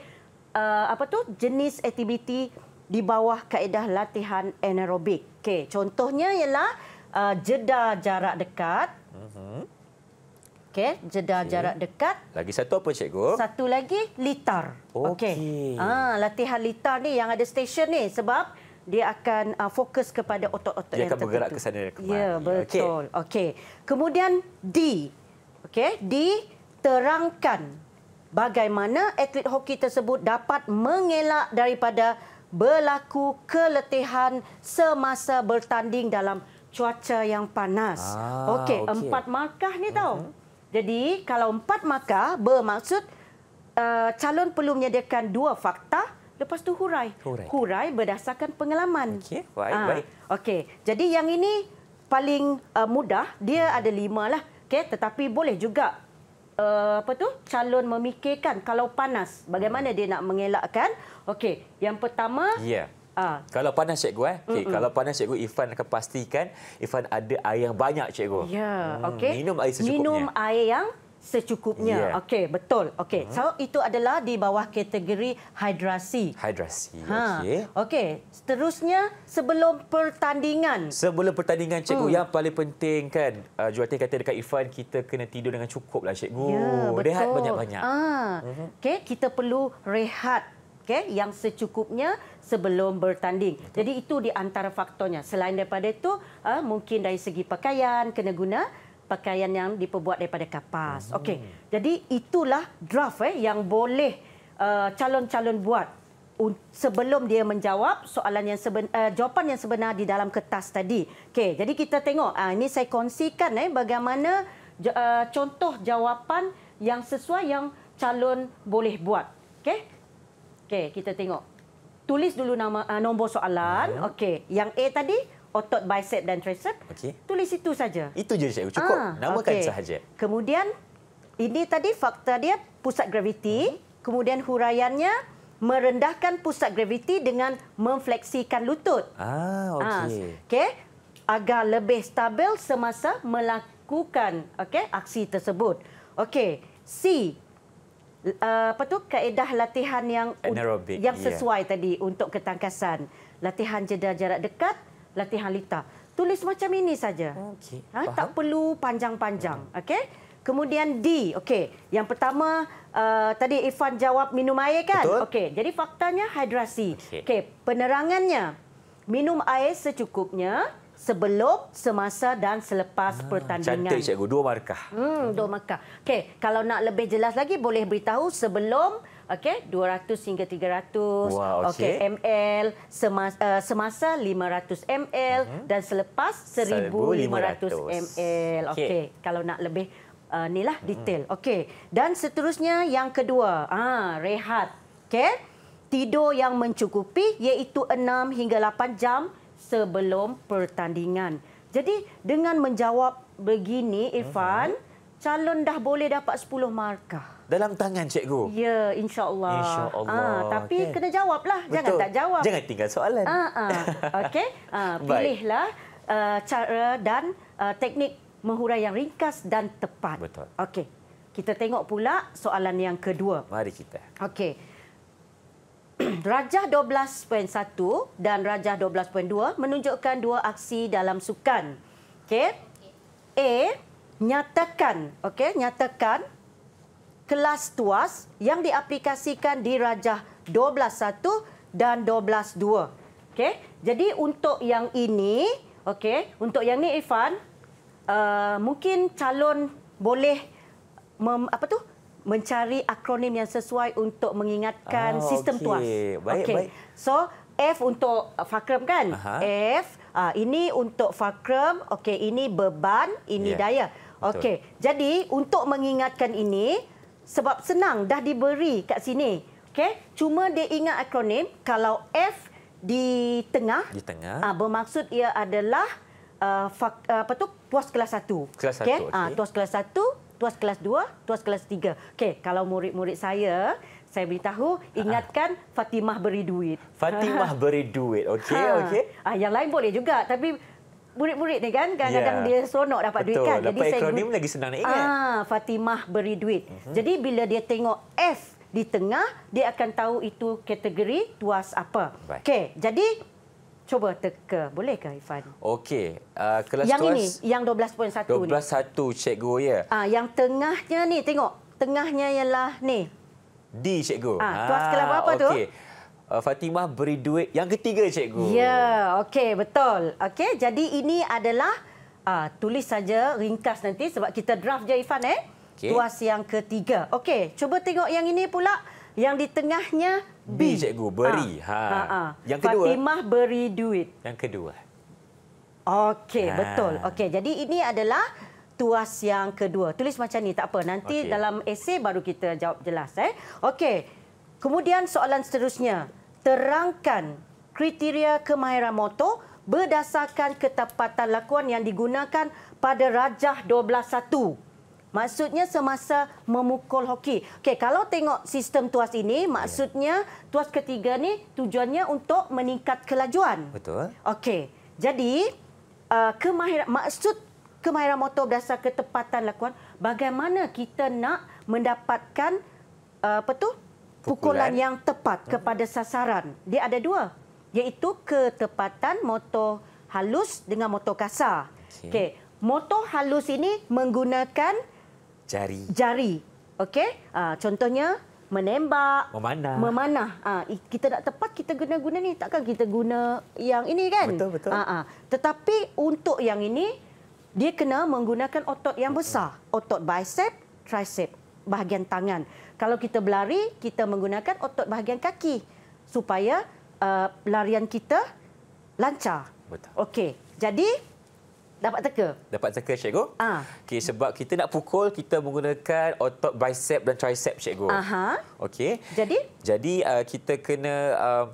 Speaker 2: uh, apa tu jenis aktiviti di bawah kaedah latihan anaerobik. Okay. Contohnya ialah uh, jeda jarak dekat. Mhm. Okey, jeda okay. jarak dekat.
Speaker 1: Lagi satu apa cikgu?
Speaker 2: Satu lagi litar. Okey. Okay. Ah, latihan litar ni yang ada stesen ni sebab dia akan uh, fokus kepada otot-otot yang tertentu. Dia akan bergerak
Speaker 1: ke sana dan kemari. Ya,
Speaker 2: betul. Okey. Okay. Kemudian D. Okey, D terangkan bagaimana atlet hoki tersebut dapat mengelak daripada berlaku keletihan semasa bertanding dalam cuaca yang panas. Ah, Okey, okay. empat markah ni tau. Uh mhm. -huh. Jadi kalau empat markah bermaksud uh, calon perlu menyediakan dua fakta lepas tu hurai. Hurai, hurai berdasarkan pengalaman. Okey, baik. Ha. Okey, jadi yang ini paling uh, mudah dia hmm. ada lima lah. Okey, tetapi boleh juga uh, apa tu calon memikirkan kalau panas bagaimana hmm. dia nak mengelakkan. Okey, yang pertama. Yeah. Ah.
Speaker 1: Kalau panas cikgu eh. Okey, kalau panas cikgu Ifan akan pastikan Ifan ada air yang banyak cikgu. Ya, hmm. okey. Minum air secukupnya. Minum
Speaker 2: air yang secukupnya. Yeah. Okey, betul. Okey. Hmm. So itu adalah di bawah kategori hidrasi. Hidrasi. Ha. Okey. Okey, seterusnya sebelum pertandingan. Sebelum pertandingan cikgu hmm.
Speaker 1: yang paling penting kan. Uh, Juatin kata dekat Ifan kita kena tidur dengan cukuplah cikgu. Yeah, rehat banyak-banyak. Ha.
Speaker 2: Hmm. Okey, kita perlu rehat okey yang secukupnya sebelum bertanding. Betul. Jadi itu di antara faktornya. Selain daripada itu, eh, mungkin dari segi pakaian kena guna pakaian yang diperbuat daripada kapas. Hmm. Okey. Jadi itulah draft eh yang boleh eh, calon-calon uh, buat sebelum dia menjawab soalan yang sebenar, uh, eh, jawapan yang sebenar di dalam kertas tadi. Okey, jadi kita tengok uh, ini saya kongsikan eh bagaimana uh, contoh jawapan yang sesuai yang calon boleh buat. Okey. Okey, kita tengok tulis dulu nama uh, nombor soalan. Hmm. Okey, yang A tadi otot bicep dan tricep. Okey. Tulis itu saja.
Speaker 1: Itu je cikgu cukup. Ah, Namakan okay. sahaja.
Speaker 2: Kemudian ini tadi fakta dia pusat graviti, hmm. kemudian huraiannya merendahkan pusat graviti dengan memfleksikan lutut. Ah, okey. Ah, okey, agar lebih stabil semasa melakukan okey aksi tersebut. Okey, C Eh, apa tu kaedah latihan yang Anaerobic. yang ya. sesuai yeah. tadi untuk ketangkasan latihan jeda jarak dekat latihan lita tulis macam ini saja okay. ha, tak perlu panjang-panjang okay? kemudian D okay, yang pertama uh, tadi Ifan jawab minum air kan okay? jadi faktanya hidrasi okey okay. penerangannya minum air secukupnya sebelum, semasa dan selepas hmm, pertandingan. Cantik cikgu, dua markah. Hmm, dua markah. Okey, kalau nak lebih jelas lagi boleh beritahu sebelum okey 200 hingga 300 wow, okey okay, ml eh, semasa, uh, semasa 500 ml uh-huh. Mhm. dan selepas 1500, 1500. ml okey okay, kalau nak lebih uh, lah mhm. detail uh okey dan seterusnya yang kedua ah rehat okey tidur yang mencukupi iaitu 6 hingga 8 jam sebelum pertandingan. Jadi dengan menjawab begini Irfan, uh mhm. -huh. calon dah boleh dapat 10 markah.
Speaker 1: Dalam tangan cikgu.
Speaker 2: Ya, insya-Allah. Insya-Allah. Ah, tapi okay. kena jawablah, Betul. jangan tak jawab. Jangan tinggal soalan. Ha ah. Okey. Ha, pilihlah uh, cara dan uh, teknik menghurai yang ringkas dan tepat. Betul. Okey. Kita tengok pula soalan yang kedua. Mari kita. Okey. Rajah 12.1 dan Rajah 12.2 menunjukkan dua aksi dalam sukan. okay? A nyatakan, okay? nyatakan kelas tuas yang diaplikasikan di Rajah 12.1 dan 12.2. okay? Jadi untuk yang ini, okay? untuk yang ni Ifan, uh, mungkin calon boleh mem, apa tu? mencari akronim yang sesuai untuk mengingatkan ah, sistem okay. tuas. Baik, okay. baik. So, F untuk fakrum kan? Aha. F uh, ini untuk fakrum. Okey, ini beban, ini yeah. daya. Okey. Jadi, untuk mengingatkan ini sebab senang dah diberi kat sini. Okey. Cuma dia ingat akronim kalau F di tengah. Di tengah. Uh, bermaksud ia adalah uh, fak, uh, apa tu? Tuas kelas 1. Kelas 1. Okey. Okay. tuas kelas 1 tuas kelas 2, tuas kelas 3. Okey, kalau murid-murid saya, saya beritahu, ah. ingatkan uh-huh. Fatimah beri duit. Fatimah
Speaker 1: beri duit, okey. Ha. okey.
Speaker 2: Ah, yang lain boleh juga, tapi murid-murid ni kan kadang-kadang yeah. dia seronok dapat Betul. duit kan. Jadi Lepas saya akronim lagi senang nak ingat. Ah, Fatimah beri duit. Uh-huh. Jadi bila dia tengok F di tengah, dia akan tahu itu kategori tuas apa. Okey, jadi Cuba teka. bolehkah ke Ifan?
Speaker 1: Okey. Uh, kelas yang tuas, ini,
Speaker 2: yang 12.1 ni.
Speaker 1: 12.1 cikgu ya.
Speaker 2: Ah uh, yang tengahnya ni tengok. Tengahnya ialah ni.
Speaker 1: D cikgu. Ah tuas kelas ah, berapa okay. tu? Okey. Uh, Fatimah beri duit yang ketiga cikgu.
Speaker 2: Ya, okey betul. Okey, jadi ini adalah uh, tulis saja ringkas nanti sebab kita draft je Ifan eh. Okay. Tuas yang ketiga. Okey, cuba tengok yang ini pula yang di tengahnya
Speaker 1: B, B cikgu beri. Ah, ha. Ha. Ha. ha. Yang kedua Fatimah
Speaker 2: beri duit. Yang kedua. Okey, ha. betul. Okey, jadi ini adalah tuas yang kedua. Tulis macam ni, tak apa. Nanti okay. dalam esei baru kita jawab jelas eh. Okey. Kemudian soalan seterusnya, terangkan kriteria kemahiran motor berdasarkan ketepatan lakuan yang digunakan pada rajah 12.1. Maksudnya semasa memukul hoki. Okey, kalau tengok sistem tuas ini, ya. maksudnya tuas ketiga ni tujuannya untuk meningkat kelajuan. Betul. Okey. Jadi, uh, kemahiran maksud kemahiran motor berdasar ketepatan lakuan, bagaimana kita nak mendapatkan uh, apa tu? Pukulan. pukulan yang tepat hmm. kepada sasaran. Dia ada dua, iaitu ketepatan motor halus dengan motor kasar. Okey. Okay. Motor halus ini menggunakan jari. Jari. Okey? Uh, contohnya menembak,
Speaker 1: memanah. Memanah.
Speaker 2: Uh, kita nak tepat kita guna guna ni. Takkan kita guna yang ini kan? Betul, betul. Uh, uh. Tetapi untuk yang ini dia kena menggunakan otot yang besar. Otot bicep, tricep, bahagian tangan. Kalau kita berlari, kita menggunakan otot bahagian kaki supaya uh, larian kita lancar. Betul. Okey. Jadi Dapat teka.
Speaker 1: Dapat teka Cikgu. Ah. okay. sebab kita nak pukul kita menggunakan otot bicep dan tricep Cikgu. Aha. Okay. Jadi jadi uh, kita kena uh,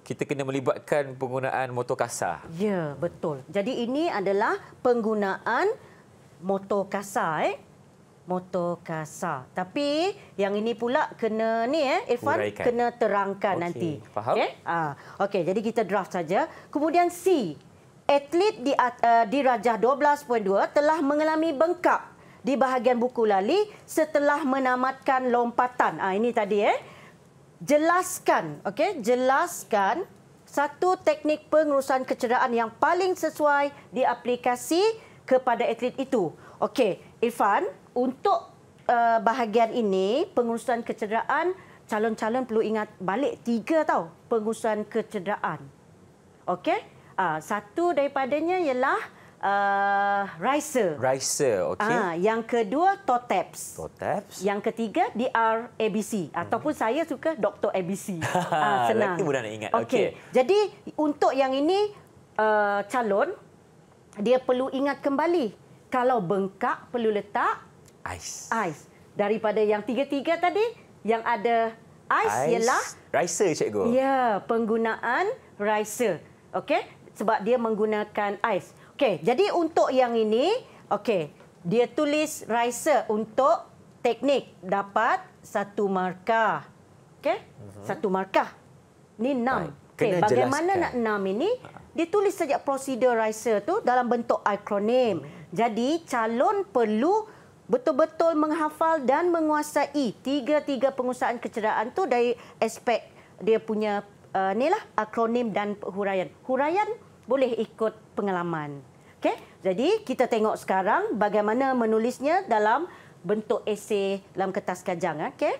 Speaker 1: kita kena melibatkan penggunaan motor kasar.
Speaker 2: Ya, betul. Jadi ini adalah penggunaan motor kasar eh. Motor kasar. Tapi yang ini pula kena ni eh Irfan kena terangkan okay. nanti. Okey. Ah. Okey, jadi kita draft saja. Kemudian C atlet di, uh, di Rajah 12.2 telah mengalami bengkak di bahagian buku lali setelah menamatkan lompatan. Ah, ini tadi eh. Jelaskan, okay, jelaskan satu teknik pengurusan kecederaan yang paling sesuai diaplikasi kepada atlet itu. Okey, Irfan, untuk uh, bahagian ini pengurusan kecederaan calon-calon perlu ingat balik tiga tau pengurusan kecederaan. Okey? Uh, satu daripadanya ialah uh, ah, riser. Riser, okey. Uh, yang kedua Totaps. Totaps. Yang ketiga DR ABC hmm. ataupun saya suka Dr ABC. uh, senang. Lagi mudah nak ingat. Okey. Okay. Jadi untuk yang ini uh, calon dia perlu ingat kembali kalau bengkak perlu letak ais. Ais. Daripada yang tiga-tiga tadi yang ada ais, ais ialah
Speaker 1: riser cikgu.
Speaker 2: Ya, penggunaan riser. Okey, sebab dia menggunakan ais. Okey, jadi untuk yang ini, okey, dia tulis riser untuk teknik dapat satu markah. Okey, mhm. satu markah. Ni enam. Okey, bagaimana jelaskan. nak enam ini? Dia tulis saja prosedur riser tu dalam bentuk akronim. Hmm. Jadi calon perlu betul-betul menghafal dan menguasai tiga-tiga pengusahaan kecederaan tu dari aspek dia punya uh, ni lah akronim dan huraian. Huraian boleh ikut pengalaman. okay? Jadi kita tengok sekarang bagaimana menulisnya dalam bentuk esei dalam kertas kajang, okay?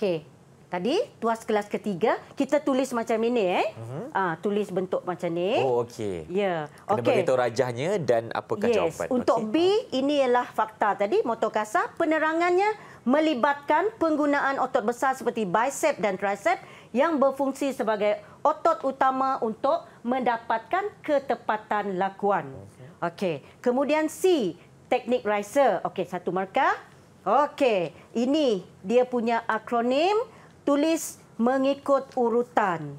Speaker 2: Okay, Tadi tuas kelas ketiga kita tulis macam ini eh. Mhm. Ah uh-huh. ha, tulis bentuk macam ini. Oh
Speaker 1: okay. Ya. Yeah. Okey. Kita rajahnya dan apakah yes. jawapan? Untuk
Speaker 2: okay. B ini ialah fakta tadi motor kasar penerangannya melibatkan penggunaan otot besar seperti bicep dan tricep yang berfungsi sebagai otot utama untuk mendapatkan ketepatan lakuan. Okey. Kemudian C, teknik riser. Okey, satu markah. Okey. Ini dia punya akronim tulis mengikut urutan.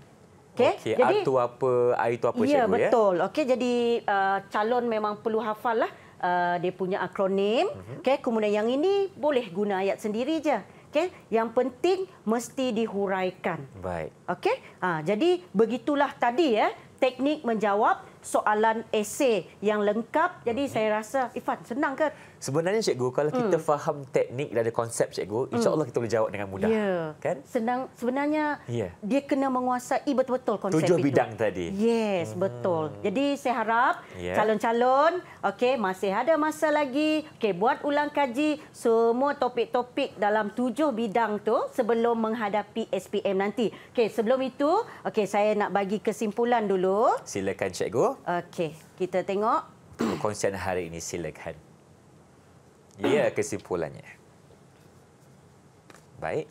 Speaker 2: Okey. Okay. Jadi itu
Speaker 1: apa? I itu apa ya, cikgu betul. ya? betul.
Speaker 2: Okey, jadi uh, calon memang perlu hafal lah uh, dia punya akronim. Uh mhm. -huh. Okey, kemudian yang ini boleh guna ayat sendiri je. Okey, yang penting mesti dihuraikan. Baik. Okey. Ha, jadi begitulah tadi ya teknik menjawab soalan esei yang lengkap. Jadi hmm. saya rasa Ifan senang ke
Speaker 1: Sebenarnya cikgu kalau hmm. kita hmm. faham teknik dan ada konsep cikgu, hmm. insya-Allah kita boleh jawab dengan mudah. Yeah.
Speaker 2: Kan? Senang sebenarnya yeah. dia kena menguasai betul-betul konsep Tujuh itu. Tujuh bidang tadi. Yes, hmm. betul. Jadi saya harap yeah. calon-calon okey masih ada masa lagi, okey buat ulang kaji semua topik-topik dalam tujuh bidang tu sebelum menghadapi SPM nanti. Okey, sebelum itu, okey saya nak bagi kesimpulan dulu.
Speaker 1: Silakan cikgu.
Speaker 2: Okey, kita tengok
Speaker 1: Konsen hari ini silakan. Ya, kesimpulannya.
Speaker 2: Baik.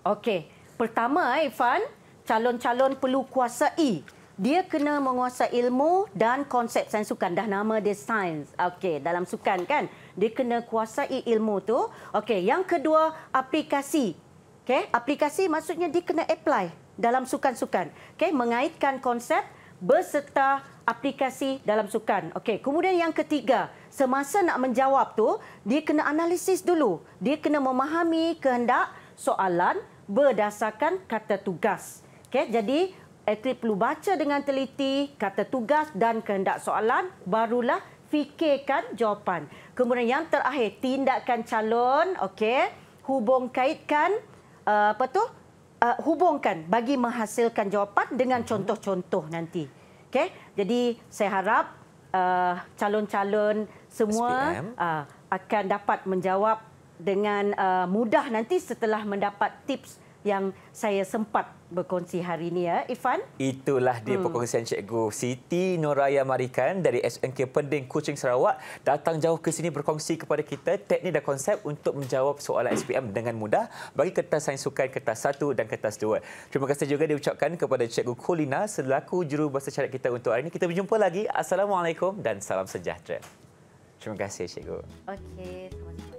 Speaker 2: Okey. Pertama, Irfan, calon-calon perlu kuasai. Dia kena menguasai ilmu dan konsep sains sukan. Dah nama dia sains. Okey, dalam sukan kan. Dia kena kuasai ilmu tu. Okey, yang kedua, aplikasi. Okey, aplikasi maksudnya dia kena apply dalam sukan-sukan. Okey, mengaitkan konsep berserta aplikasi dalam sukan. Okey, kemudian yang ketiga, semasa nak menjawab tu dia kena analisis dulu dia kena memahami kehendak soalan berdasarkan kata tugas okey jadi atlet perlu baca dengan teliti kata tugas dan kehendak soalan barulah fikirkan jawapan kemudian yang terakhir tindakan calon okey hubung kaitkan uh, apa tu Uh, hubungkan bagi menghasilkan jawapan dengan contoh-contoh nanti. Okey. Jadi saya harap uh, calon-calon semua uh, akan dapat menjawab dengan uh, mudah nanti setelah mendapat tips yang saya sempat berkongsi hari ini ya Ifan.
Speaker 1: Itulah dia hmm. perkongsian Cikgu Siti Noraya Marikan dari SNK Pending Kuching Sarawak datang jauh ke sini berkongsi kepada kita teknik dan konsep untuk menjawab soalan SPM dengan mudah bagi kertas sains sukan kertas satu dan kertas dua. Terima kasih juga diucapkan kepada Cikgu Kulina selaku juru bahasa syarat kita untuk hari ini. Kita berjumpa lagi. Assalamualaikum dan salam sejahtera. Terima kasih Cikgu.
Speaker 2: Okey, sama-sama.